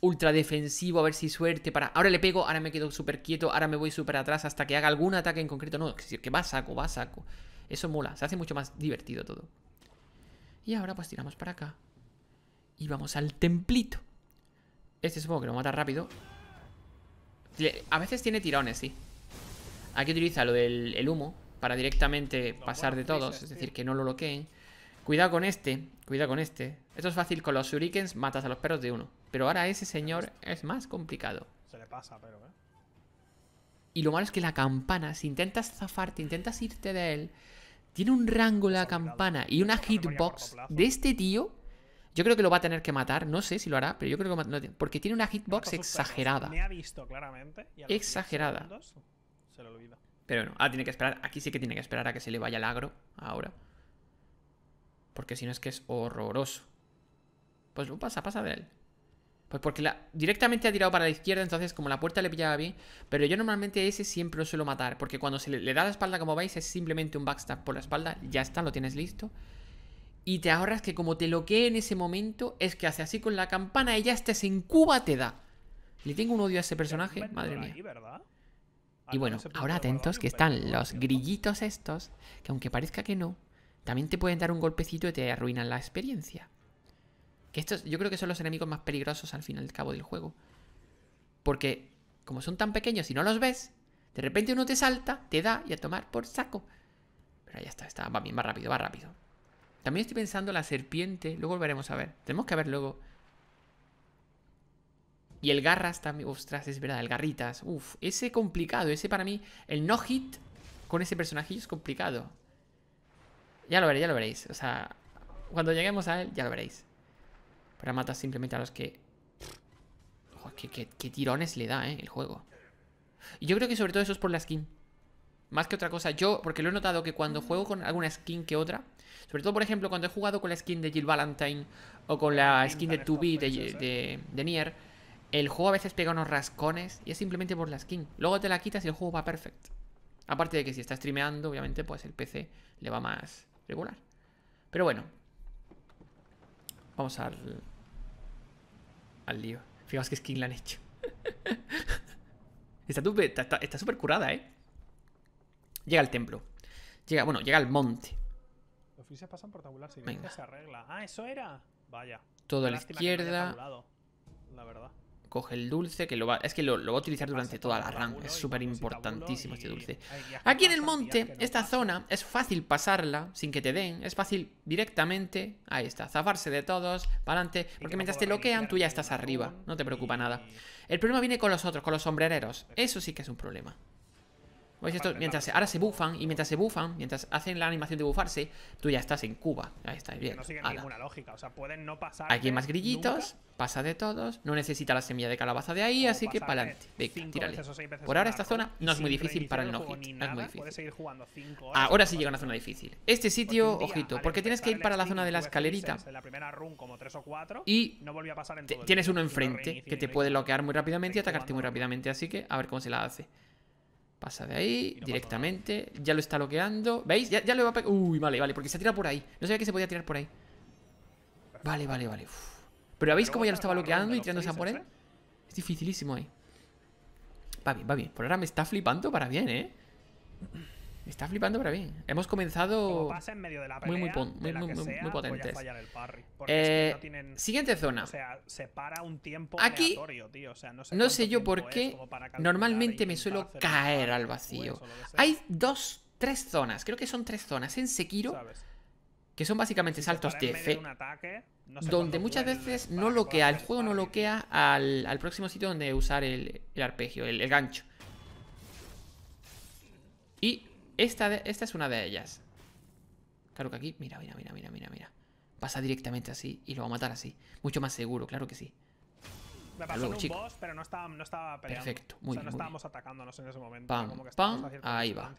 ultra defensivo, a ver si suerte para... Ahora le pego, ahora me quedo súper quieto, ahora me voy súper atrás hasta que haga algún ataque en concreto. No, que va saco, va saco. Eso mola, se hace mucho más divertido todo. Y ahora pues tiramos para acá. Y vamos al templito. Este supongo que lo mata rápido. A veces tiene tirones, sí. Aquí utiliza lo del el humo para directamente pasar de todos, es decir, que no lo bloqueen. Cuidado con este, cuidado con este. Esto es fácil, con los shurikens matas a los perros de uno. Pero ahora ese señor es más complicado.
Se le pasa, pero, ¿eh?
Y lo malo es que la campana, si intentas zafarte, intentas irte de él, tiene un rango la campana y una hitbox de este tío. Yo creo que lo va a tener que matar, no sé si lo hará, pero yo creo que no, porque tiene una hitbox exagerada. Me ha
visto claramente. exagerada.
Pero bueno, ahora tiene que esperar, aquí sí que tiene que esperar a que se le vaya el agro ahora. Porque si no es que es horroroso. Pues lo pasa, pasa de él. Pues porque directamente ha tirado para la izquierda, entonces como la puerta le pillaba bien. Pero yo normalmente ese siempre lo suelo matar, porque cuando se le, da la espalda, como veis, es simplemente un backstab por la espalda. Ya está, lo tienes listo. Y te ahorras que como te loquee en ese momento, es que hace así con la campana y ya estés en Cuba, te da. Le tengo un odio a ese personaje, madre mía. Y bueno, ahora atentos que están los grillitos estos, que aunque parezca que no, también te pueden dar un golpecito y te arruinan la experiencia. Que estos yo creo que son los enemigos más peligrosos al final al cabo del juego. Porque como son tan pequeños y no los ves, de repente uno te salta, te da y a tomar por saco. Pero ya está, está va bien, va rápido, va rápido. También estoy pensando la serpiente, luego volveremos a ver. Tenemos que ver luego. Y el garras también, ostras, es verdad, el garritas. Uf, ese complicado, ese para mí, el no hit con ese personajillo es complicado. Ya lo veréis, ya lo veréis. O sea, cuando lleguemos a él, ya lo veréis. para Matas simplemente a los que... qué, tirones le da, ¿eh? El juego. Y yo creo que sobre todo eso es por la skin. Más que otra cosa, yo, porque lo he notado que cuando juego con alguna skin que otra, sobre todo por ejemplo cuando he jugado con la skin de Jill Valentine o con la skin de 2B de, ¿eh? de Nier, el juego a veces pega unos rascones y es simplemente por la skin. Luego te la quitas y el juego va perfecto. Aparte de que si estás streameando, obviamente, pues el PC le va más, regular. Pero bueno, vamos al, al lío. Fijaos que skin la han hecho. esta súper está, está super curada, ¿eh? Llega al templo. Llega, bueno, llega al monte.
Venga. Todo a la izquierda. la verdad.
Coge el dulce, que lo va... Es que lo, lo va a utilizar durante toda la run. Es súper importantísimo este dulce. Aquí en el monte, esta zona, es fácil pasarla sin que te den. Es fácil directamente... Ahí está. Zafarse de todos, para adelante. Porque mientras te bloquean, tú ya estás arriba. No te preocupa nada. El problema viene con los otros, con los sombrereros. Eso sí que es un problema. Mientras ahora se bufan y mientras se bufan, mientras hacen la animación de bufarse, tú ya estás en Cuba. Ahí está, bien. lógica,
o Aquí hay más grillitos,
pasa de todos, no necesita la semilla de calabaza de ahí, así que para adelante. tírale. Por ahora esta zona no es muy difícil para el no-hit, Ahora sí llega una zona difícil. Este sitio, ojito, porque tienes que ir para la zona de la escalerita.
Y tienes uno enfrente
que te puede bloquear muy rápidamente y atacarte muy rápidamente, así que a ver cómo se la hace. Pasa de ahí directamente. Ya lo está bloqueando. ¿Veis? Ya, lo va a... Uy, vale, vale, porque se ha tirado por ahí. No sabía que se podía tirar por ahí. Vale, vale, vale. Pero ¿veis cómo ya lo estaba bloqueando y tirándose a por él? ¿eh? Es dificilísimo ahí. Va bien, va bien. Por ahora me está flipando para bien, ¿eh? Está flipando para bien. Hemos comenzado muy, potentes. Eh, siguiente zona.
para un tiempo Aquí, no sé, yo por qué
normalmente me suelo caer al vacío. Hay dos, tres zonas, creo que son tres zonas en Sekiro, que son básicamente saltos de fe.
donde muchas veces no no loquea,
el juego no loquea al, al, próximo sitio donde usar el, arpegio, el gancho. Y esta, es una de ellas. Claro que aquí, mira, mira, mira, mira, mira, Pasa directamente así y lo va a matar así. Mucho más seguro, claro que sí. Me pasó un
pero no no Perfecto, muy no en ese momento. Pam, ahí va.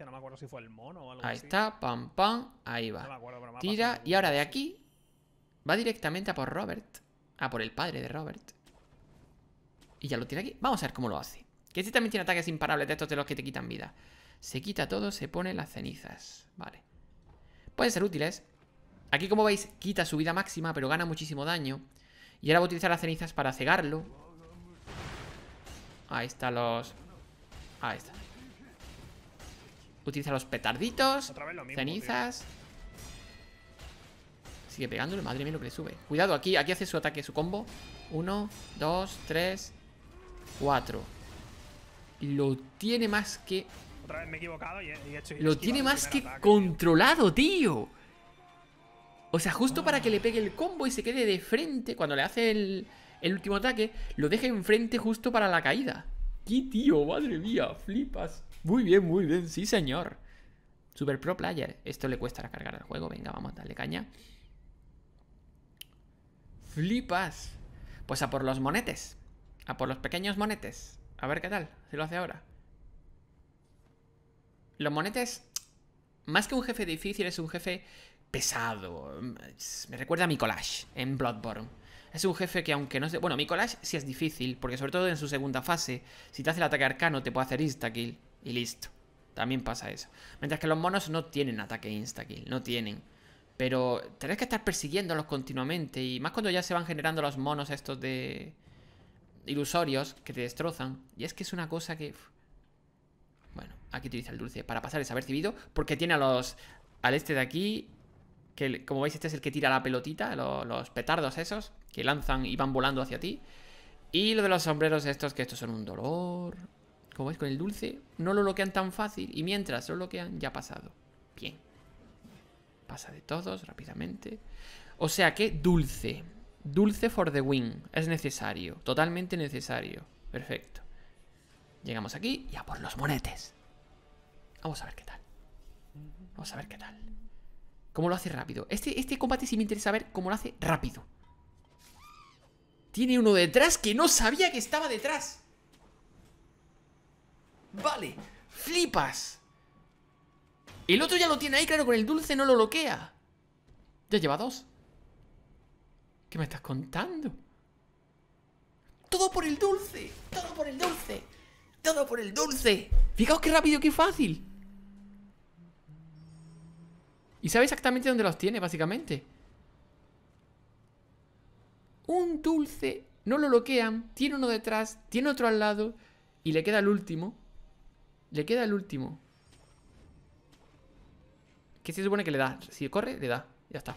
ahí está,
pam, pam, ahí va. Tira, y ahora de aquí va directamente a por Robert. A por el padre de Robert. Y ya lo tiene aquí. Vamos a ver cómo lo hace. Que este también tiene ataques imparables de estos de los que te quitan vida. Se quita todo, se pone las cenizas. Vale. Pueden ser útiles. Aquí, como veis, quita su vida máxima, pero gana muchísimo daño. Y ahora voy a utilizar las cenizas para cegarlo. Ahí están los... Ahí está. Utiliza los petarditos. cenizas. Sigue pegándole. Madre mía lo que le sube. Cuidado, aquí, aquí hace su ataque, su combo. Uno, dos, tres, cuatro. Lo
tiene más que otra vez me he equivocado y he, Lo tiene más que
controlado, tío. O sea, justo
para que le ah. pegue el
combo y se quede de frente cuando le hace el, último ataque, lo deja enfrente justo para la caída. ¡Qué tío! ¡Madre mía! ¡Flipas! Muy bien, muy bien. Sí, señor. Super Pro Player. Esto le cuesta cargar el juego. Venga, vamos a darle caña. ¡Flipas! Pues a por los monetes. A por los pequeños monetes. A ver qué tal. se lo hace ahora. Los monetes, más que un jefe difícil, es un jefe pesado. Me recuerda a Micolash en Bloodborne. Es un jefe que aunque no es... Bueno, Micolash sí es difícil, porque sobre todo en su segunda fase, si te hace el ataque arcano, te puede hacer insta-kill. Y listo. También pasa eso. Mientras que los monos no tienen ataque insta-kill, no tienen. Pero tenés que estar persiguiéndolos continuamente, y más cuando ya se van generando los monos estos de... ilusorios que te destrozan. Y es que es una cosa que... Aquí ah, utiliza el dulce para pasar cibido Porque tiene a los... Al este de aquí... Que como veis este es el que tira la pelotita. Los, petardos esos. Que lanzan y van volando hacia ti. Y lo de los sombreros estos. Que estos son un dolor. Como veis con el dulce. No lo bloquean tan fácil. Y mientras lo bloquean ya ha pasado. Bien. Pasa de todos rápidamente. O sea que dulce. Dulce for the win. Es necesario. Totalmente necesario. Perfecto. Llegamos aquí y a por los monetes. Vamos a ver qué tal. Vamos a ver qué tal. Cómo lo hace rápido. Este, este combate sí me interesa ver cómo lo hace rápido. Tiene uno detrás que no sabía que estaba detrás. Vale, flipas. El otro ya lo tiene ahí, claro, con el dulce no lo bloquea. Ya lleva dos. ¿Qué me estás contando? Todo por el dulce, todo por el dulce, todo por el dulce. Fijaos qué rápido, qué fácil. Y sabe exactamente dónde los tiene, básicamente. Un dulce, no lo bloquean, tiene uno detrás, tiene otro al lado y le queda el último. Le queda el último. Que se supone que le da. Si corre, le da. Ya está.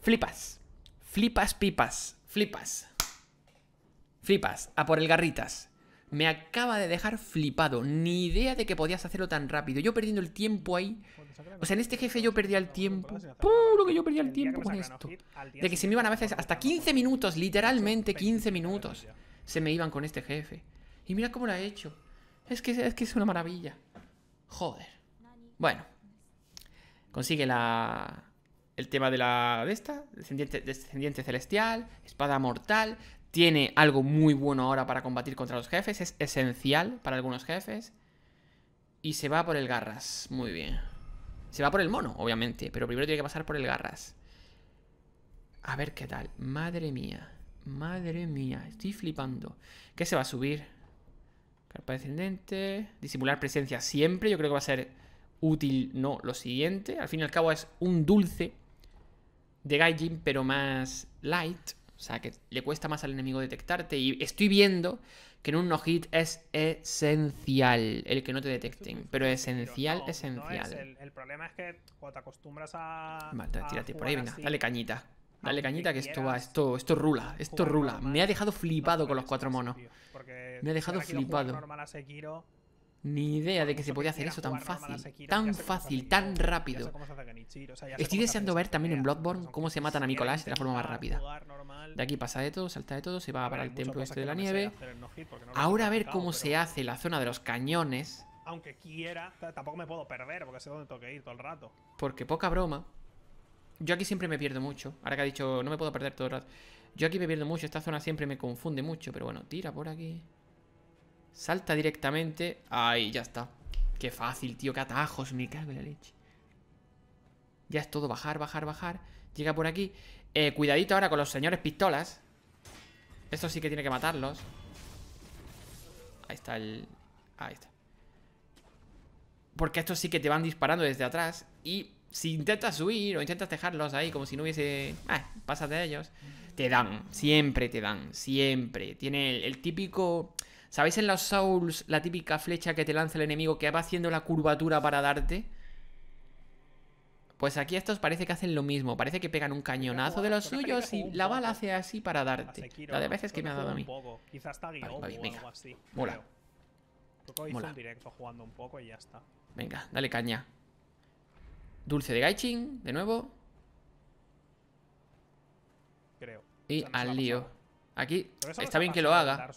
Flipas. Flipas pipas. Flipas. Flipas. A por el garritas. Me acaba de dejar flipado. Ni idea de que podías hacerlo tan rápido. Yo perdiendo el tiempo ahí. O sea, en este jefe yo perdía el tiempo. Puro que yo perdía el tiempo con esto. De que se me iban a veces hasta 15 minutos. Literalmente 15 minutos. Se me iban con este jefe. Y mira cómo lo ha hecho. Es que, es que es una maravilla. Joder. Bueno. Consigue la... El tema de la... De esta. Descendiente, descendiente celestial. Espada mortal tiene algo muy bueno ahora para combatir contra los jefes. Es esencial para algunos jefes. Y se va por el Garras. Muy bien. Se va por el mono, obviamente. Pero primero tiene que pasar por el Garras. A ver qué tal. Madre mía. Madre mía. Estoy flipando. ¿Qué se va a subir? Carpa descendente. Disimular presencia siempre. Yo creo que va a ser útil, no, lo siguiente. Al fin y al cabo es un dulce de Gaijin, pero más light. O sea, que le cuesta más al enemigo detectarte. Y estoy viendo que en un no-hit es esencial el que no te detecten. Pero esencial, esencial.
el, problema es que cuando te acostumbras a. Vale, tírate por ahí, venga, dale cañita. Dale
cañita que esto va, esto, esto rula, esto rula. Me ha dejado flipado con los cuatro monos.
Me ha dejado flipado.
Ni idea de que se podía hacer eso tan fácil, tan fácil, tan rápido. Estoy deseando ver también en Bloodborne cómo se matan a Nicolás de la forma más rápida. De aquí pasa de todo, salta de todo, se va para el templo este de la nieve.
Ahora a ver cómo se hace
la zona de los cañones.
Aunque quiera, tampoco me puedo perder porque sé dónde tengo que ir todo el rato.
Porque poca broma. Yo aquí siempre me pierdo mucho. Ahora que ha dicho, no me puedo perder todo el rato. Yo aquí me pierdo mucho, esta zona siempre me confunde mucho, pero bueno, tira por aquí. Salta directamente. Ahí, ya está. Qué fácil, tío. Qué atajos. Me cago en la leche. Ya es todo. Bajar, bajar, bajar. Llega por aquí. Eh, cuidadito ahora con los señores pistolas. Esto sí que tiene que matarlos. Ahí está el... Ahí está. Porque estos sí que te van disparando desde atrás. Y si intentas huir o intentas dejarlos ahí como si no hubiese... Ah, pásate de ellos. Te dan. Siempre te dan. Siempre. Tiene el típico ¿Sabéis en los Souls la típica flecha que te lanza el enemigo que va haciendo la curvatura para darte? Pues aquí estos parece que hacen lo mismo. Parece que pegan un cañonazo de los suyos y la bala hace así para darte. La de veces que me ha dado a mí. venga. Mola. Venga, dale caña. Dulce de Gaichin, de nuevo.
Creo. Y al lío.
Aquí está bien que lo haga.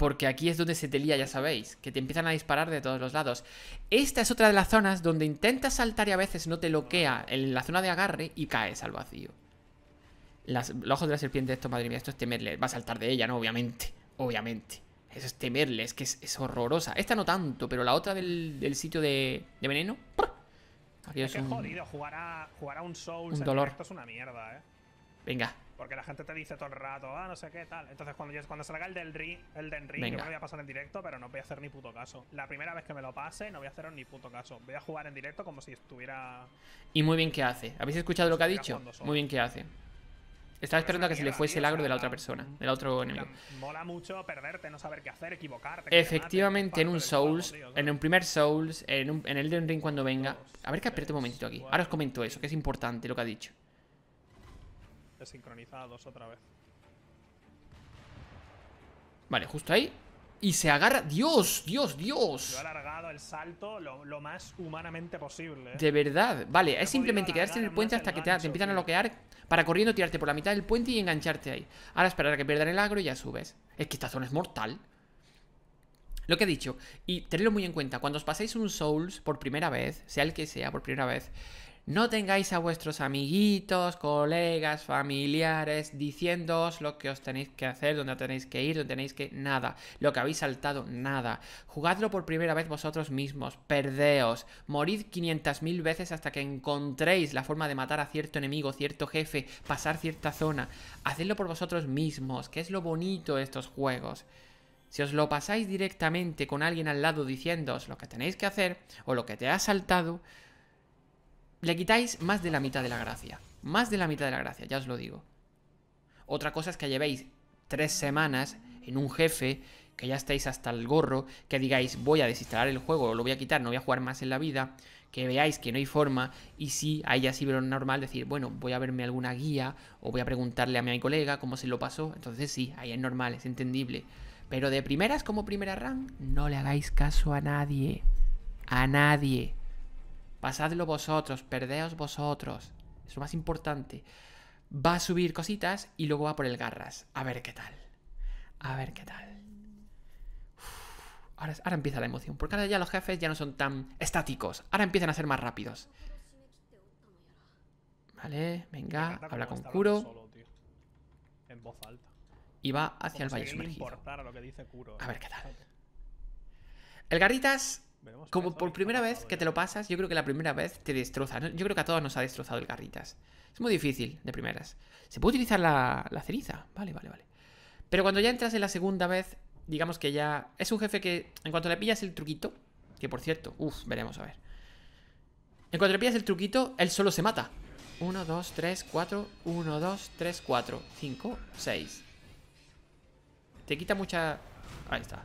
Porque aquí es donde se te lía, ya sabéis. Que te empiezan a disparar de todos los lados. Esta es otra de las zonas donde intentas saltar y a veces no te loquea en la zona de agarre y caes al vacío. los ojos de la serpiente, esto, madre mía, esto es temerle. Va a saltar de ella, ¿no? Obviamente. Obviamente. Eso es temerle, es que es, horrorosa. Esta no tanto, pero la otra del, sitio de, veneno. Aquí es, un, jodido
jugar un Souls. Un dolor. una ¿eh? Venga, porque la gente te dice todo el rato, ah, no sé qué, tal. Entonces, cuando, cuando salga el del ring el del ring yo me voy a pasar en directo, pero no voy a hacer ni puto caso. La primera vez que me lo pase, no voy a hacer ni puto caso. Voy a jugar en directo como si estuviera. Y muy bien que hace. ¿Habéis escuchado lo que ha dicho? Muy bien
que hace. Estaba pues esperando a que se le fuese el agro de la otra persona, mm, del otro enemigo.
Mola mucho perderte, no saber qué hacer, equivocarte. Efectivamente,
en un Souls, en un primer Souls, en, en el del Ring cuando venga. A ver que espérate un momentito aquí. Ahora os comento eso, que es importante lo que ha dicho.
Desincronizados otra vez.
Vale, justo ahí. Y se agarra. ¡Dios! ¡Dios! ¡Dios! Lo
alargado el salto lo, más humanamente posible. ¿eh?
De verdad. Vale, es simplemente quedarse en el puente hasta que te, empiezan a bloquear para corriendo tirarte por la mitad del puente y engancharte ahí. Ahora esperar a que pierdan el agro y ya subes. Es que esta zona es mortal. Lo que he dicho, y tenedlo muy en cuenta, cuando os paséis un Souls por primera vez, sea el que sea, por primera vez, no tengáis a vuestros amiguitos, colegas, familiares diciéndoos lo que os tenéis que hacer, dónde tenéis que ir, dónde tenéis que... Nada. Lo que habéis saltado, nada. Jugadlo por primera vez vosotros mismos. Perdeos. Morid 500.000 veces hasta que encontréis la forma de matar a cierto enemigo, cierto jefe, pasar cierta zona. Hacedlo por vosotros mismos, que es lo bonito de estos juegos. Si os lo pasáis directamente con alguien al lado diciéndoos lo que tenéis que hacer o lo que te ha saltado, le quitáis más de la mitad de la gracia. Más de la mitad de la gracia, ya os lo digo. Otra cosa es que llevéis tres semanas en un jefe, que ya estáis hasta el gorro, que digáis voy a desinstalar el juego, lo voy a quitar, no voy a jugar más en la vida, que veáis que no hay forma y sí, ahí ya sí veo normal decir, bueno, voy a verme alguna guía o voy a preguntarle a mi colega cómo se lo pasó, entonces sí, ahí es normal, es entendible. Pero de primeras como primera run, no le hagáis caso a nadie. A nadie. Pasadlo vosotros, perdeos vosotros. Es lo más importante. Va a subir cositas y luego va por el garras. A ver qué tal. A ver qué tal. ahora, empieza la emoción. Porque ahora ya los jefes ya no son tan estáticos. Ahora empiezan a ser más rápidos. Vale, venga, habla con Kuro.
en voz alta. Y va hacia el valle sumergido. a eh. ver qué tal. El Garritas
como ¿eh? por primera vez que te lo pasas, yo creo que la primera vez te destroza. Yo creo que a todos nos ha destrozado el garritas. Es muy difícil de primeras. Se puede utilizar la, la ceniza. Vale, vale, vale. Pero cuando ya entras en la segunda vez, digamos que ya. Es un jefe que, en cuanto le pillas el truquito, que por cierto, uff, veremos a ver. En cuanto le pillas el truquito, él solo se mata. 1, 2, 3, 4, 1, 2, 3, 4, 5, 6. Te quita mucha... Ahí está.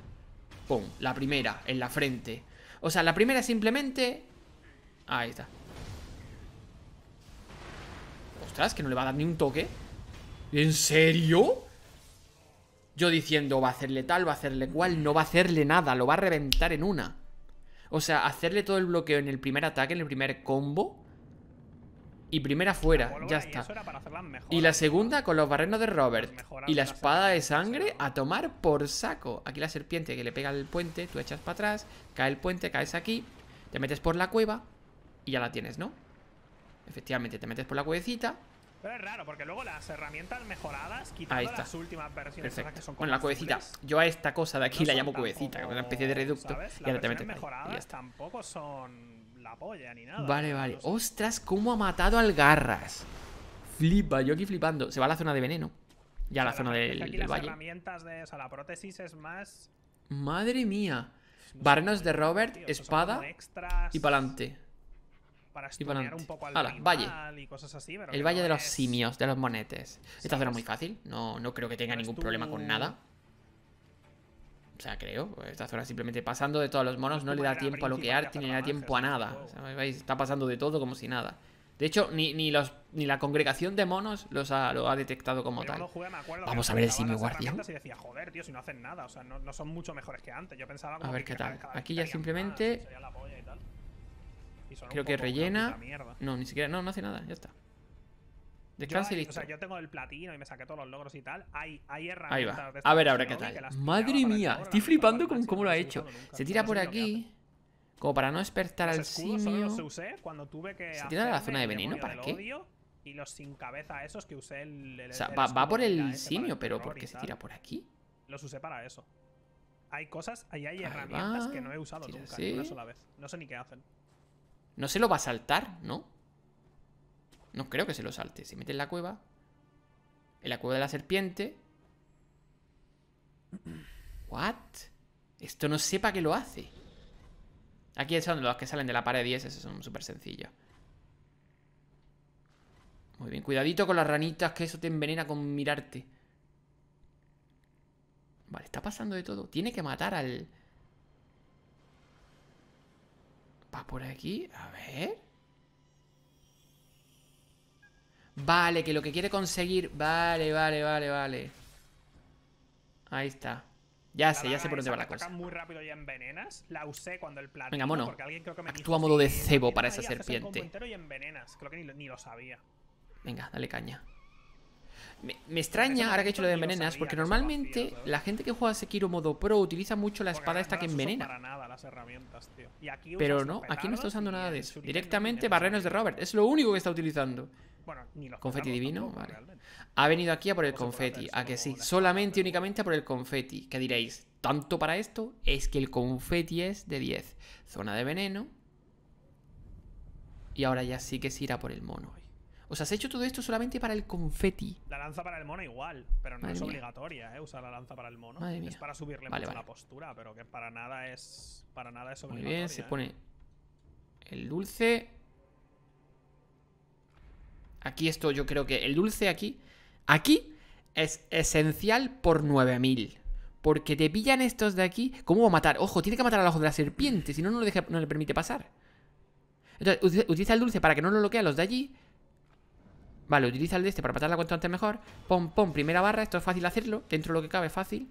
¡Pum! La primera, en la frente. O sea, la primera simplemente... Ahí está. Ostras, que no le va a dar ni un toque. ¿En serio? Yo diciendo, va a hacerle tal, va a hacerle cual, no va a hacerle nada, lo va a reventar en una. O sea, hacerle todo el bloqueo en el primer ataque, en el primer combo, y primera fuera, ya está. Y la segunda con los barrenos de Robert. Y la espada de sangre a tomar por saco. Aquí la serpiente que le pega al puente, tú echas para atrás, cae el puente, caes aquí, te metes por la cueva y ya la tienes, ¿no? Efectivamente, te metes por la cuevecita.
Pero es raro, porque luego las herramientas mejoradas, quitando las últimas versiones Que son bueno, la cuevecita.
Yo a esta cosa de aquí la llamo cuevecita, como una especie de reducto. Y ahora
tampoco son
Vale, vale. Ostras, cómo ha matado al garras. Flipa, yo aquí flipando. Se va a la zona de veneno. Ya a la, zona del, valle.
de la prótesis es más.
Madre mía. Barnos de Robert, espada y pa'lante. Para y un poco al valle. el valle de los simios, de los monetes. Esta zona es muy fácil, no, no creo que tenga ningún problema con nada. O sea, creo. Pues, esta zona simplemente pasando de todos los monos no le da tiempo a loquear ni le da tiempo a nada. Está pasando de todo como si nada. De hecho, ni, los, la congregación de monos los ha,
lo ha detectado como tal. Vamos a ver el simio guardián. a ver qué tal.
Aquí ya simplemente...
Creo que rellena. No,
ni siquiera. No, no hace nada. Ya está. Descanse yo, listo.
yo tengo el platino y me saqué todos los logros y tal. Hay, herramientas. Ahí va. a ver ahora qué tal. Madre mía,
estoy flipando con cómo lo ha hecho. Se tira pues por aquí. Como para no despertar al simio.
Se tira a la zona de veneno, ¿para qué? Y los sin cabeza esos que usé el. o sea, va, por el simio, pero ¿por qué se tira por aquí? Los usé para eso. Hay cosas, ahí hay herramientas que no he usado nunca, una sola vez. No sé ni qué hacen.
No se lo va a saltar, ¿no? No creo que se lo salte. Se mete en la cueva. En la cueva de la serpiente. ¿What? Esto no sepa que lo hace. Aquí son los que salen de la pared 10. esos son súper sencillos. Muy bien, cuidadito con las ranitas, que eso te envenena con mirarte. Vale, está pasando de todo. Tiene que matar al... Va por aquí, a ver. Vale, que lo que quiere conseguir... Vale, vale, vale, vale. Ahí está. Ya sé, ya sé por dónde va la cosa.
Muy rápido Venga, mono. Creo que actúa modo de cebo para esa serpiente.
Venga, dale caña. Me, me, este extraña ahora que he hecho lo de envenenas, porque normalmente la gente que juega Sekiro modo pro utiliza mucho la espada esta que envenena.
Pero no, aquí no está
usando nada de eso. Directamente barrenos de Robert, es lo único que está utilizando. Bueno, ni confeti divino, vale. Ha venido aquí a por el confetti, a que sí, solamente y únicamente a por el confeti. ¿Qué diréis? ¿Tanto para esto? Es que el confeti es de 10. Zona de veneno. Y ahora ya sí que se irá por el mono. O sea, has hecho todo esto solamente para el confeti.
La lanza para el mono igual, pero no es obligatoria, ¿eh? Usar la lanza para el mono. es para subirle la postura, pero que para nada es. Para nada es obligatoria. Muy bien, se ¿eh? pone
el dulce. Aquí esto yo creo que el dulce aquí, aquí es esencial por 9000. Porque te pillan estos de aquí. ¿Cómo a matar? Ojo, tiene que matar al ojo de la serpiente. Si no, no, le permite pasar. Entonces, utiliza el dulce para que no lo bloqueen los de allí. Vale, utiliza el de este para la cuanto antes mejor. Pom, pom, primera barra. Esto es fácil hacerlo. Dentro de lo que cabe fácil.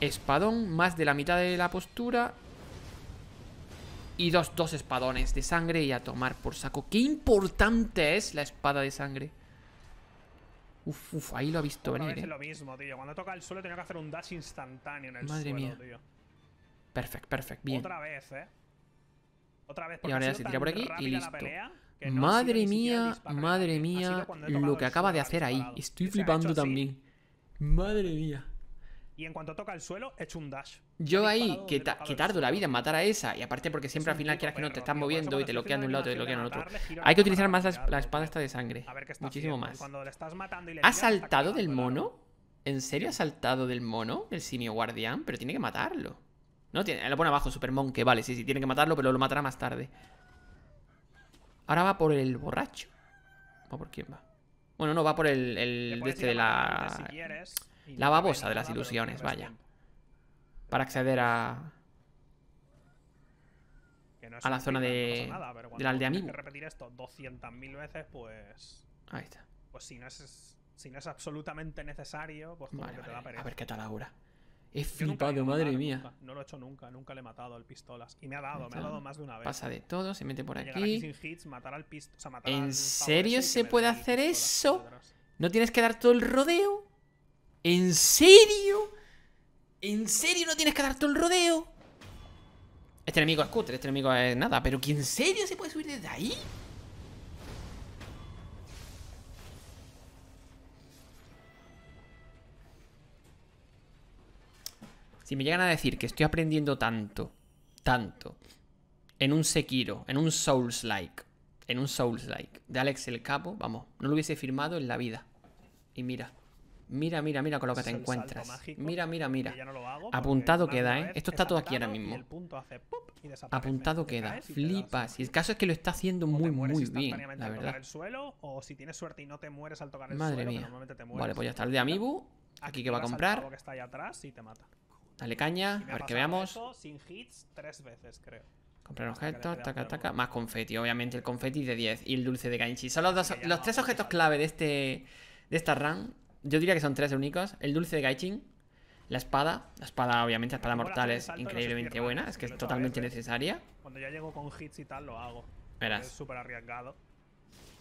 Espadón, más de la mitad de la postura. Y dos, dos espadones de sangre y a tomar por saco. ¡Qué importante es la espada de sangre! Uf, uf, ahí lo ha visto venir. Eh. lo
mismo, tío. Cuando toca el suelo tenía que hacer un dash instantáneo Madre mía. tío.
Perfect, perfect, bien. Otra
vez, eh. Otra vez, y ahora ya se tira por aquí y listo. madre, mía, madre mía,
lo que acaba de hacer ahí. Estoy flipando también.
Madre mía y en cuanto toca el suelo, echo un dash.
Yo ahí, que, que, tardo la vida en matar a esa, y aparte porque siempre al final quieras que no te están moviendo y te bloquean de un lado y te bloquean al otro. Hay que utilizar más la, espada esta de sangre.
Muchísimo más. ¿Ha
saltado del mono? ¿En serio ha saltado del mono? El simio guardián, pero tiene que matarlo. No, tiene, lo pone abajo, Super que vale, sí, sí, tiene que matarlo, pero lo matará más tarde. Ahora va por el borracho. ¿O por quién va? Bueno, no, va por el, de este de la... La babosa de las ilusiones, vaya. Para acceder a...
A la zona de, de la aldea Mibu. repetir esto 200.000 veces, pues... Ahí está. Pues si no es, si no es absolutamente necesario, pues como que te vale. da A ver qué tal
ahora. He flipado, madre mía.
No lo he hecho nunca, nunca le he matado al pistolas. Y me ha dado, me ha dado más de una vez. Pasa de todo, se mete por aquí. ¿En serio se puede
hacer eso? ¿No tienes que dar todo el rodeo? ¿En serio? ¿En serio no tienes que dar todo el rodeo? Este enemigo es cutre, este enemigo es nada, pero ¿que en serio se puede subir desde ahí? Si me llegan a decir que estoy aprendiendo tanto, tanto, en un Sekiro, en un Souls-like, en un Souls-like de Alex el Capo, vamos, no lo hubiese firmado en la vida. Y mira. Mira, mira, mira con lo que te encuentras. mira, mira, mira.
Apuntado queda, ¿eh? Esto está
todo aquí ahora mismo. Apuntado queda. Flipas. Y el caso es que lo está haciendo muy, muy bien, la verdad.
suerte Madre mía. Te mueres. Vale, pues ya está. El
de Amibu. Aquí que va a comprar. Dale caña, a ver que veamos.
sin hits, tres veces, Comprar objetos, taca, taca.
Más confeti, obviamente el confeti de 10 y el dulce de Ganchi. Son los, los tres objetos clave de este de esta run yo diría que son tres únicos. El dulce de Gaichin, la espada. La espada, obviamente, la espada mortal es increíblemente buena. ¿eh? Es que es totalmente necesaria.
Cuando ya llego con hits y tal, lo hago. Verás. Es súper arriesgado.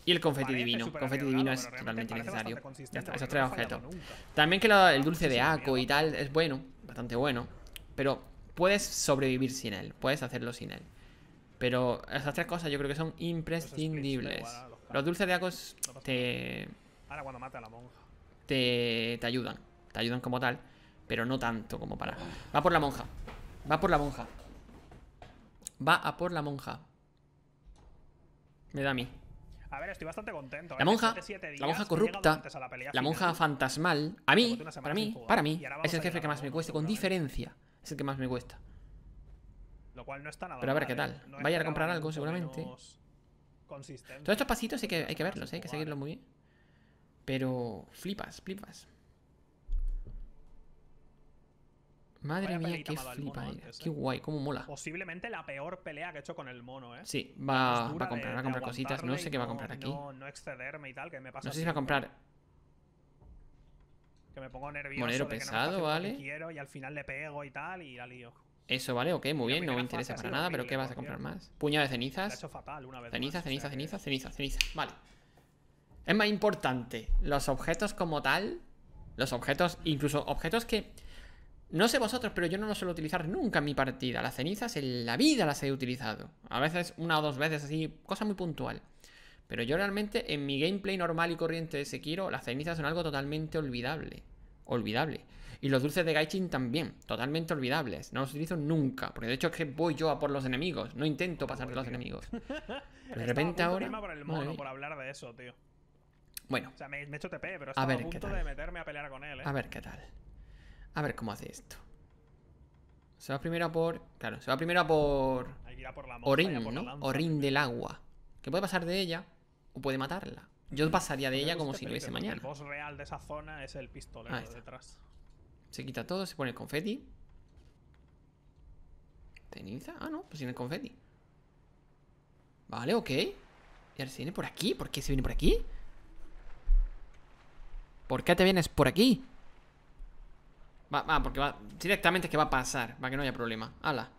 Y el confeti divino. Confeti divino es totalmente necesario. Ya esos tres objetos. También que el dulce de Aco y tal es bueno. Bastante bueno. Pero puedes sobrevivir sin él. Puedes hacerlo sin él. Pero esas tres cosas yo creo que son imprescindibles. Los dulces de Aco te...
cuando a la
te, ayudan. Te ayudan como tal, pero no tanto como para. Va por la monja. Va por la monja. Va a por la monja. Me da a mí.
La monja, la monja corrupta, la, monja
fantasmal, a mí, para mí, para mí, es el jefe que más me cuesta, con diferencia, es el que más me cuesta.
Lo cual no Pero a ver qué ¿eh? tal. Vaya a comprar algo, seguramente. Todos estos pasitos
hay que, hay que verlos, ¿eh? hay que seguirlos muy bien. Pero flipas, flipas. Madre mía, qué flipa. Este. qué guay, cómo mola.
Posiblemente la peor pelea que he hecho con el mono, ¿eh? Sí, va, a comprar, va a comprar cositas. No sé qué va a comprar aquí. No, excederme y tal, que me pasa No sé si va a comprar. Que me pongo nervioso. Monero pesado, ¿vale? Quiero y al final le pego y tal y
Eso, ¿vale? Ok, muy bien, no me interesa para nada, pero ¿qué vas a comprar más? Puña de cenizas. ceniza, ceniza, ceniza, ceniza, ceniza. Vale. Es más importante los objetos como tal, los objetos, incluso objetos que... No sé vosotros, pero yo no los suelo utilizar nunca en mi partida. Las cenizas en la vida las he utilizado. A veces una o dos veces, así, cosa muy puntual. Pero yo realmente en mi gameplay normal y corriente de Sekiro, las cenizas son algo totalmente olvidable. Olvidable. Y los dulces de Gaichin también, totalmente olvidables. No los utilizo nunca, porque de hecho es que voy yo a por los enemigos, no intento pasar de los enemigos.
de repente ahora... por hablar de eso, tío. Bueno. a, ver qué tal. ¿eh? a ver qué tal.
A ver cómo hace esto. Se va primero a por. Claro, se va primero a por.
Orin, ¿no? Orin
del agua. Que puede pasar de ella o puede matarla. Yo pasaría de ella como si no hubiese mañana. El boss
real de esa zona es el pistolero detrás.
Se quita todo, se pone el confeti. ¿Teniza? Ah, no, pues tiene el confeti. Vale, ok. Y ahora se viene por aquí. ¿Por qué se viene por aquí? ¿Por qué te vienes por aquí? Va, va, porque va directamente es que va a pasar, para que no haya problema. Ala.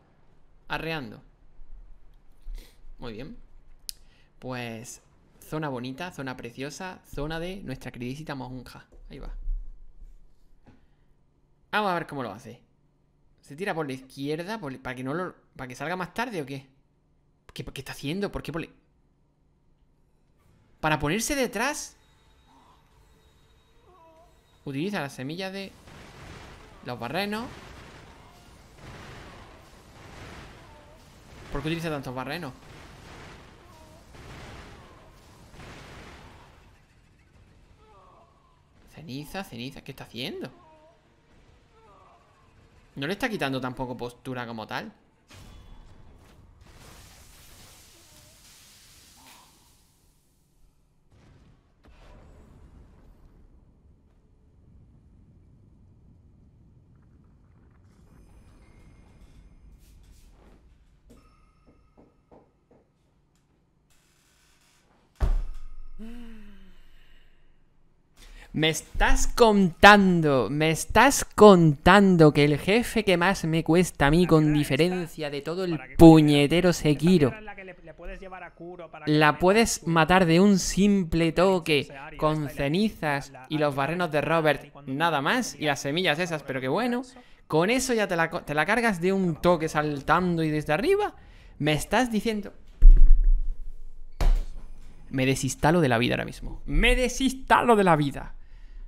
Arreando. Muy bien. Pues zona bonita, zona preciosa, zona de nuestra queridísima monja. Ahí va. Vamos a ver cómo lo hace. ¿Se tira por la izquierda? ¿Para que no lo... ¿Para que salga más tarde o qué? ¿Qué, qué está haciendo? ¿Por qué por ¿Para ponerse detrás? Utiliza la semilla de los barrenos. ¿Por qué utiliza tantos barrenos? Ceniza, ceniza. ¿Qué está haciendo? No le está quitando tampoco postura como tal. Me estás contando, me estás contando que el jefe que más me cuesta a mí con diferencia de todo el puñetero Sekiro la puedes matar de un simple toque con cenizas y los barrenos de Robert nada más y las semillas esas, pero que bueno, con eso ya te la, cargas de un toque saltando y desde arriba me estás diciendo... Me desinstalo de la vida ahora mismo. Me desinstalo de la vida.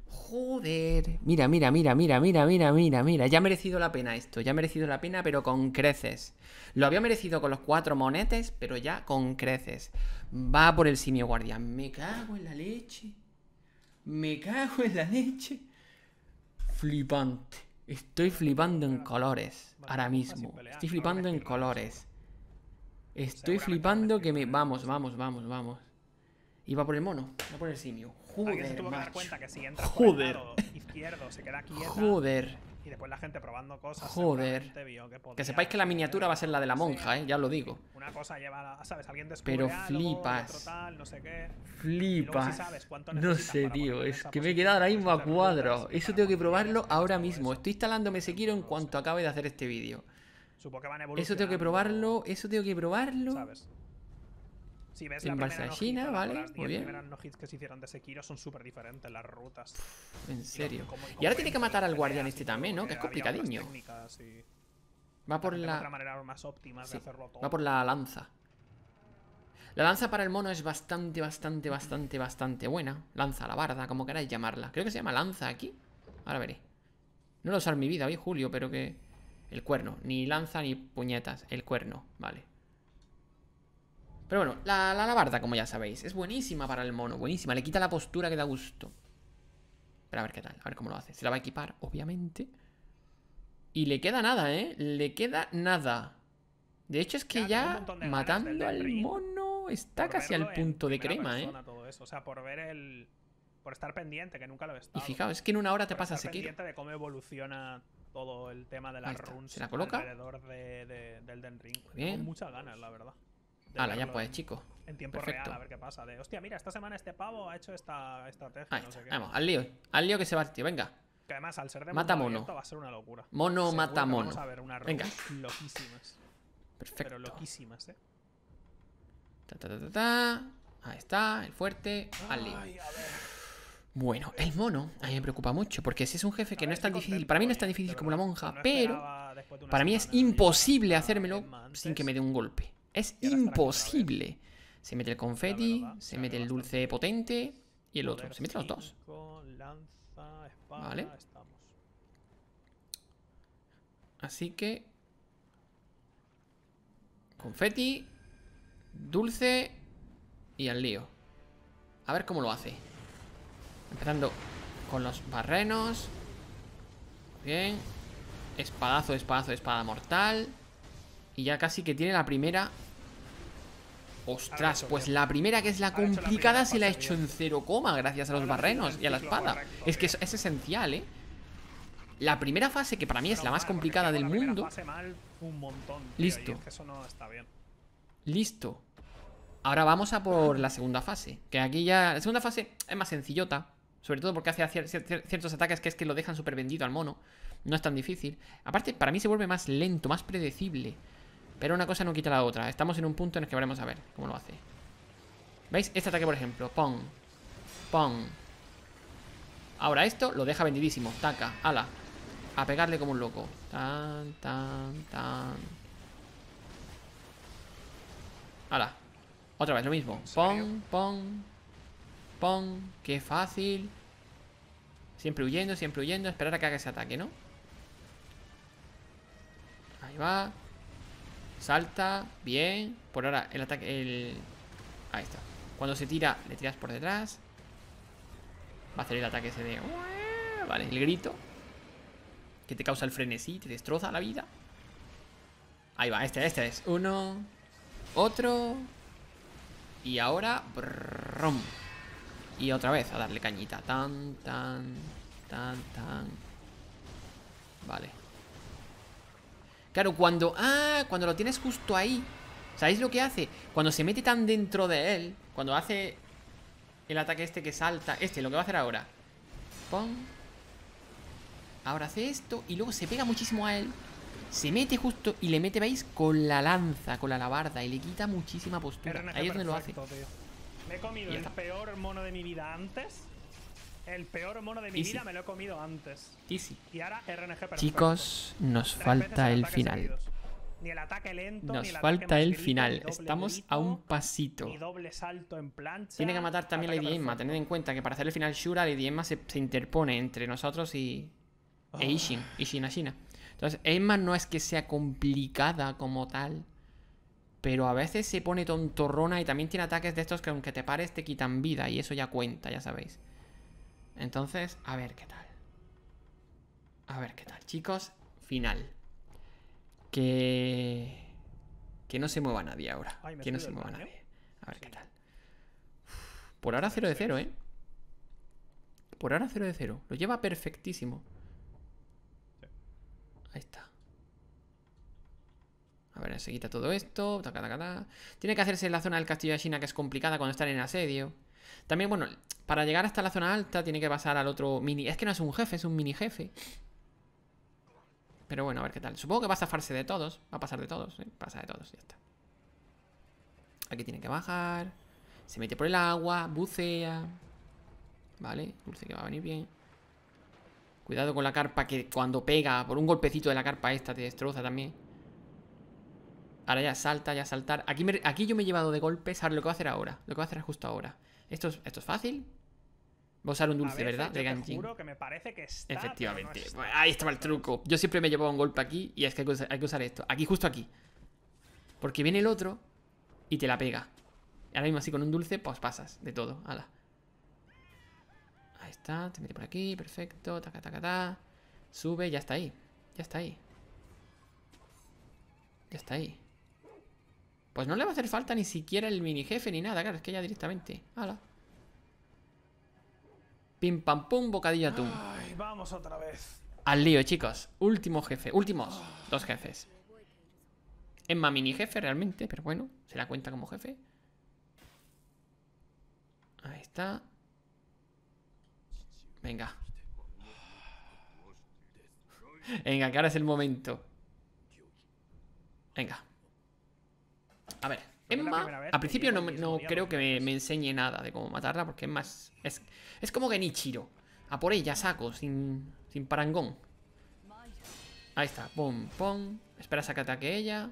Joder. Mira, mira, mira, mira, mira, mira, mira, mira. Ya ha merecido la pena esto. Ya ha merecido la pena, pero con creces. Lo había merecido con los cuatro monetes, pero ya con creces. Va por el simio guardián. Me cago en la leche. Me cago en la leche. Flipante. Estoy flipando en colores ahora mismo. Estoy flipando en colores. Estoy flipando que me... Vamos, vamos, vamos, vamos. Y va por el mono. Va por el simio.
Joder, Joder. Joder.
Joder. que, sepáis que la miniatura va a ser la de la monja, ¿eh? Ya lo digo.
Pero flipas. Flipas.
no sé, tío. Es que me he quedado ahora pues mismo a cuadro. Eso tengo que probarlo ahora mismo. Estoy instalándome Sekiro en pues cuanto acabe de hacer este vídeo.
Eso tengo que probarlo.
Eso tengo que probarlo.
¿Sabes? Si ves China, ¿vale? Muy bien. de son las rutas. en serio. y, ahora tiene que matar al guardián
este también, ¿no? Que es complicadiño.
Va por la... Va por la
lanza. La lanza para el mono es bastante, bastante, bastante, bastante buena. Lanza, la barda, como queráis llamarla. Creo que se llama lanza aquí. Ahora veré. No lo en mi vida hoy, Julio, pero que... El cuerno. Ni lanza ni puñetas. El cuerno. Vale. Pero bueno, la, la como ya sabéis, es buenísima para el mono, buenísima. Le quita la postura que da gusto. Pero a ver qué tal, a ver cómo lo hace. Se la va a equipar, obviamente. Y le queda nada, ¿eh? Le queda nada. De hecho, es que ya, matando al mono está casi al punto de crema, ¿eh?
por estar pendiente, que nunca lo he estado. Y fijaos, es que en una hora te pasa seguir pendiente evoluciona el ¿Se la coloca? alrededor del Ring. muchas ganas, la verdad. Hala, ya puedes chico En tiempo Perfecto. real, a ver qué pasa. De, hostia, mira, esta semana este pavo ha hecho esta estrategia. Ahí no Sé qué. Vamos, al lío.
Al lío que se va tío, venga.
Que además, al ser de mata mono, va a ser una locura. Mono mata mono. Vamos a ver venga. loquísimas. Perfecto. Pero loquísimas, eh.
Ta, ta, ta, ta, Ahí está, el fuerte. Al lío. Bueno, el mono a mí me preocupa mucho, porque si es un jefe que no es tan difícil, para mí no es tan difícil como la monja, pero para mí es imposible hacérmelo sin que me dé un golpe. Es imposible. Se mete el confeti, se mete el dulce potente y el otro. Se mete los dos. Vale. Así que... Confeti, dulce y al lío. A ver cómo lo hace. Empezando con los barrenos. Bien. Espadazo, espadazo, espada mortal. Y ya casi que tiene la primera Ostras, pues la primera que es la complicada se la he hecho en 0, gracias a los pues barrenos y a la espada. Es que es, esencial, ¿eh? La primera fase, que para mí es la más complicada del mundo. Listo. Listo. Ahora vamos a por la segunda fase. Que aquí ya... La segunda fase es más sencillota. Sobre todo porque hace ciertos ataques que es que lo dejan súper vendido al mono. No es tan difícil. Aparte, para mí se vuelve más lento, más predecible. Pero una cosa no quita la otra. Estamos en un punto en el que veremos a ver cómo lo hace. ¿Veis? Este ataque, por ejemplo. Pong. Pong. Ahora esto lo deja vendidísimo. Taca. Ala. A pegarle como un loco. Tan, tan, tan. Ala. Otra vez lo mismo. Pong, pong. Pong. Qué fácil. Siempre huyendo, siempre huyendo. Esperar a que haga ese ataque, ¿no? Ahí va. Salta, bien. Por ahora el ataque, el... Ahí está. Cuando se tira, le tiras por detrás. Va a hacer el ataque ese de... Vale, el grito. Que te causa el frenesí, te destroza la vida. Ahí va, este, este es. Uno, otro. Y ahora... Y otra vez a darle cañita. Tan, tan, tan, tan. Vale. Claro, cuando... Ah, cuando lo tienes justo ahí. ¿Sabéis lo que hace? Cuando se mete tan dentro de él, cuando hace el ataque este que salta, este, lo que va a hacer ahora. Pon. Ahora hace esto y luego se pega muchísimo a él. Se mete justo y le mete, ¿veis? Con la lanza, con la alabarda y le quita muchísima postura. Ahí es donde lo hace.
Me he comido el peor mono de mi vida antes el peor mono de mi vida me lo he comido antes. Easy. Y
Chicos, nos falta el final. Nos falta el final. Estamos a un pasito. Tiene que matar también a Lady Tened en cuenta que para hacer el final Shura, Lady Emma se, interpone entre nosotros y. Eishin ah. y Ishin. Entonces, Emma no es que sea complicada como tal. Pero a veces se pone tontorrona y también tiene ataques de estos que aunque te pares te quitan vida. Y eso ya cuenta, ya sabéis. Entonces, a ver qué tal. A ver qué tal, chicos. Final. Que... Que no se mueva nadie ahora.
que no se mueva nadie. A ver qué tal.
por ahora 0 de 0, ¿eh? Por ahora 0 de 0. Lo lleva perfectísimo. Ahí está. A ver, se quita todo esto. Tiene que hacerse en la zona del castillo de China, que es complicada cuando están en asedio. También, bueno, para llegar hasta la zona alta tiene que pasar al otro mini... Es que no es un jefe, es un mini jefe. Pero bueno, a ver qué tal. Supongo que va a zafarse de todos. Va a pasar de todos, ¿eh? Pasa de todos, ya está. Aquí tiene que bajar. Se mete por el agua, bucea. Vale, dulce que va a venir bien. Cuidado con la carpa que cuando pega, por un golpecito de la carpa esta te destroza también. Ahora ya salta, ya saltar. Aquí, aquí yo me he llevado de golpes. Ahora lo que va a hacer ahora. Lo que va a hacer justo ahora. Esto es, fácil. Voy a usar un dulce, ¿verdad? de me parece Efectivamente. ahí estaba el truco. Yo siempre me llevaba un golpe aquí y es que hay que, usar, esto. Aquí, justo aquí. Porque viene el otro y te la pega. Ahora mismo así con un dulce, pues pasas de todo. Ala. Ahí está, te mete por aquí, perfecto. Sube, ya está ahí. Ya está ahí. Ya está ahí. Pues no le va a hacer falta ni siquiera el mini jefe ni nada, claro, es que ya directamente. Hala. Pim pam pum, bocadillo atún.
vamos otra vez.
Al lío, chicos. Último jefe, últimos dos jefes. Emma mini jefe realmente, pero bueno, se la cuenta como jefe. Ahí está. Venga. Venga, que ahora es el momento. Venga. A ver, Emma, al principio pues, no, creo que me, enseñe nada de cómo matarla, porque es más. Es, es como Genichiro. A por ella, saco, sin, sin parangón. Ahí está, pum, pum. Espera a que ataque ella.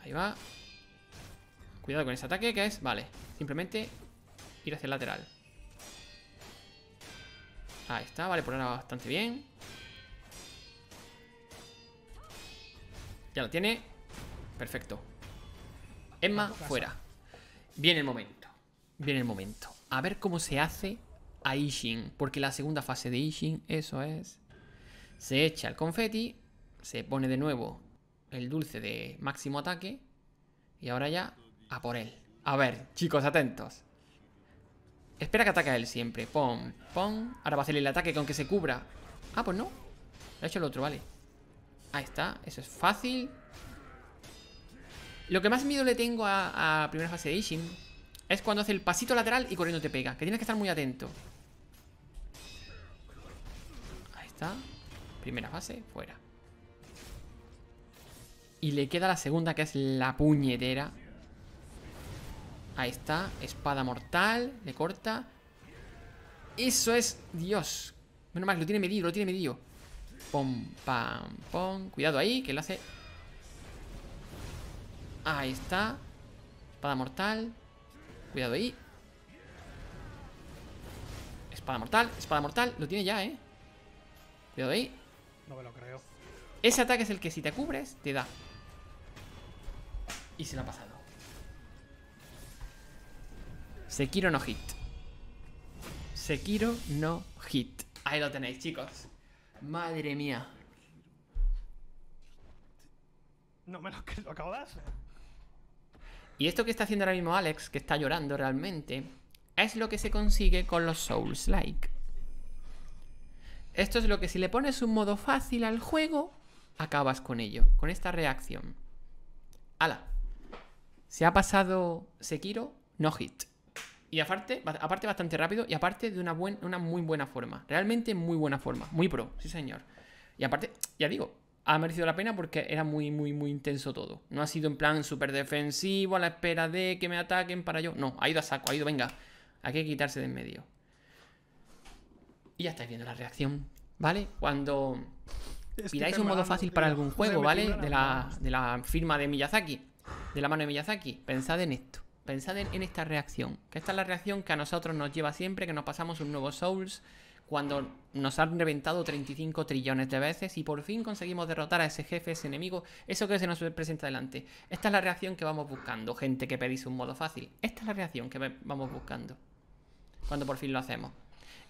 Ahí va. Cuidado con ese ataque, que es. Vale, simplemente ir hacia el lateral. Ahí está, vale, por ahora bastante bien. Ya lo tiene. Perfecto. Emma, fuera. Viene el momento. Viene el momento. A ver cómo se hace a Ishin. Porque la segunda fase de Ishin, eso es. Se echa el confeti. Se pone de nuevo el dulce de máximo ataque. Y ahora ya a por él. A ver, chicos, atentos. Espera que ataque a él siempre. Pon, pon. Ahora va a hacer el ataque con que se cubra. Ah, pues no. Lo ha hecho el otro, vale. Ahí está. Eso es fácil. Lo que más miedo le tengo a, primera fase de Ishin es cuando hace el pasito lateral y corriendo te pega. Que tienes que estar muy atento. Ahí está. Primera fase, fuera. Y le queda la segunda, que es la puñetera. Ahí está. Espada mortal. Le corta. Eso es... Dios. Menos mal lo tiene medido, lo tiene medido. Pom, pam, pom. Cuidado ahí, que lo hace Ahí está. Espada mortal. Cuidado ahí. Espada mortal, espada mortal. Lo tiene ya, ¿eh? Cuidado ahí. No me lo creo. Ese ataque es el que si te cubres, te da. Y se lo ha pasado. Sekiro no hit. Sekiro no hit. Ahí lo tenéis, chicos. Madre mía.
No me lo, lo acabo de hacer.
Y esto que está haciendo ahora mismo Alex, que está llorando realmente, es lo que se consigue con los Souls Like. Esto es lo que si le pones un modo fácil al juego, acabas con ello, con esta reacción. ¡Hala! Se ha pasado Sekiro, no hit. Y aparte, aparte bastante rápido y aparte de una, una muy buena forma. Realmente muy buena forma. Muy pro, sí señor. Y aparte, ya digo, ha merecido la pena porque era muy, muy, muy intenso todo. No ha sido en plan súper defensivo, a la espera de que me ataquen para yo. No, ha ido a saco, ha ido, venga, hay que quitarse de en medio. Y ya estáis viendo la reacción, ¿vale? Cuando este pidáis un modo fácil para algún juego, ¿vale? De la, firma de Miyazaki, de la mano de Miyazaki, pensad en esto. Pensad en, en esta reacción, que esta es la reacción que a nosotros nos lleva siempre, que nos pasamos un nuevo Souls, cuando nos han reventado 35 trillones de veces y por fin conseguimos derrotar a ese jefe, ese enemigo, eso que se nos presenta delante. Esta es la reacción que vamos buscando, gente que pedís un modo fácil. Esta es la reacción que vamos buscando. Cuando por fin lo hacemos.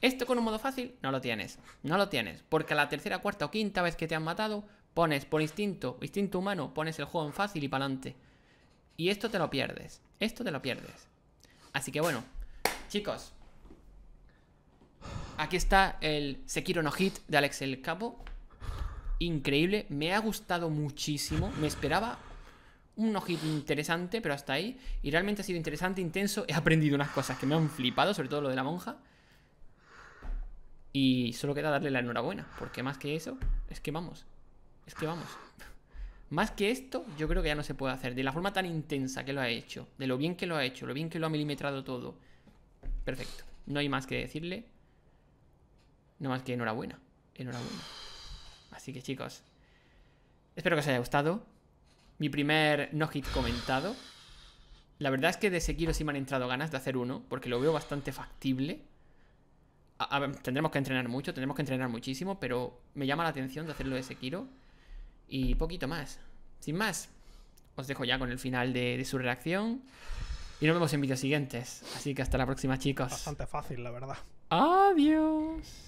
Esto con un modo fácil no lo tienes. No lo tienes. Porque a la tercera, cuarta o quinta vez que te han matado, pones por instinto, instinto humano, pones el juego en fácil y para adelante. Y esto te lo pierdes. Esto te lo pierdes. Así que bueno, chicos, aquí está el Sekiro no Hit de Alex el Capo. Increíble, me ha gustado muchísimo. Me esperaba un no hit interesante, pero hasta ahí. Y realmente ha sido interesante, intenso. He aprendido unas cosas que me han flipado, sobre todo lo de la monja. Y solo queda darle la enhorabuena, porque más que eso, es que vamos. Es que vamos. Más que esto, yo creo que ya no se puede hacer. De la forma tan intensa que lo ha hecho, de lo bien que lo ha hecho, lo bien que lo ha milimetrado todo. Perfecto. No hay más que decirle. No más que enhorabuena. Enhorabuena. Así que chicos, espero que os haya gustado. Mi primer no hit comentado. La verdad es que de Sekiro sí me han entrado ganas de hacer uno, porque lo veo bastante factible. tendremos que entrenar mucho, tendremos que entrenar muchísimo, pero me llama la atención de hacerlo de Sekiro. Y poquito más. Sin más, os dejo ya con el final de, de su reacción. Y nos vemos en vídeos siguientes. Así que hasta la próxima, chicos. Bastante fácil, la verdad. Adiós.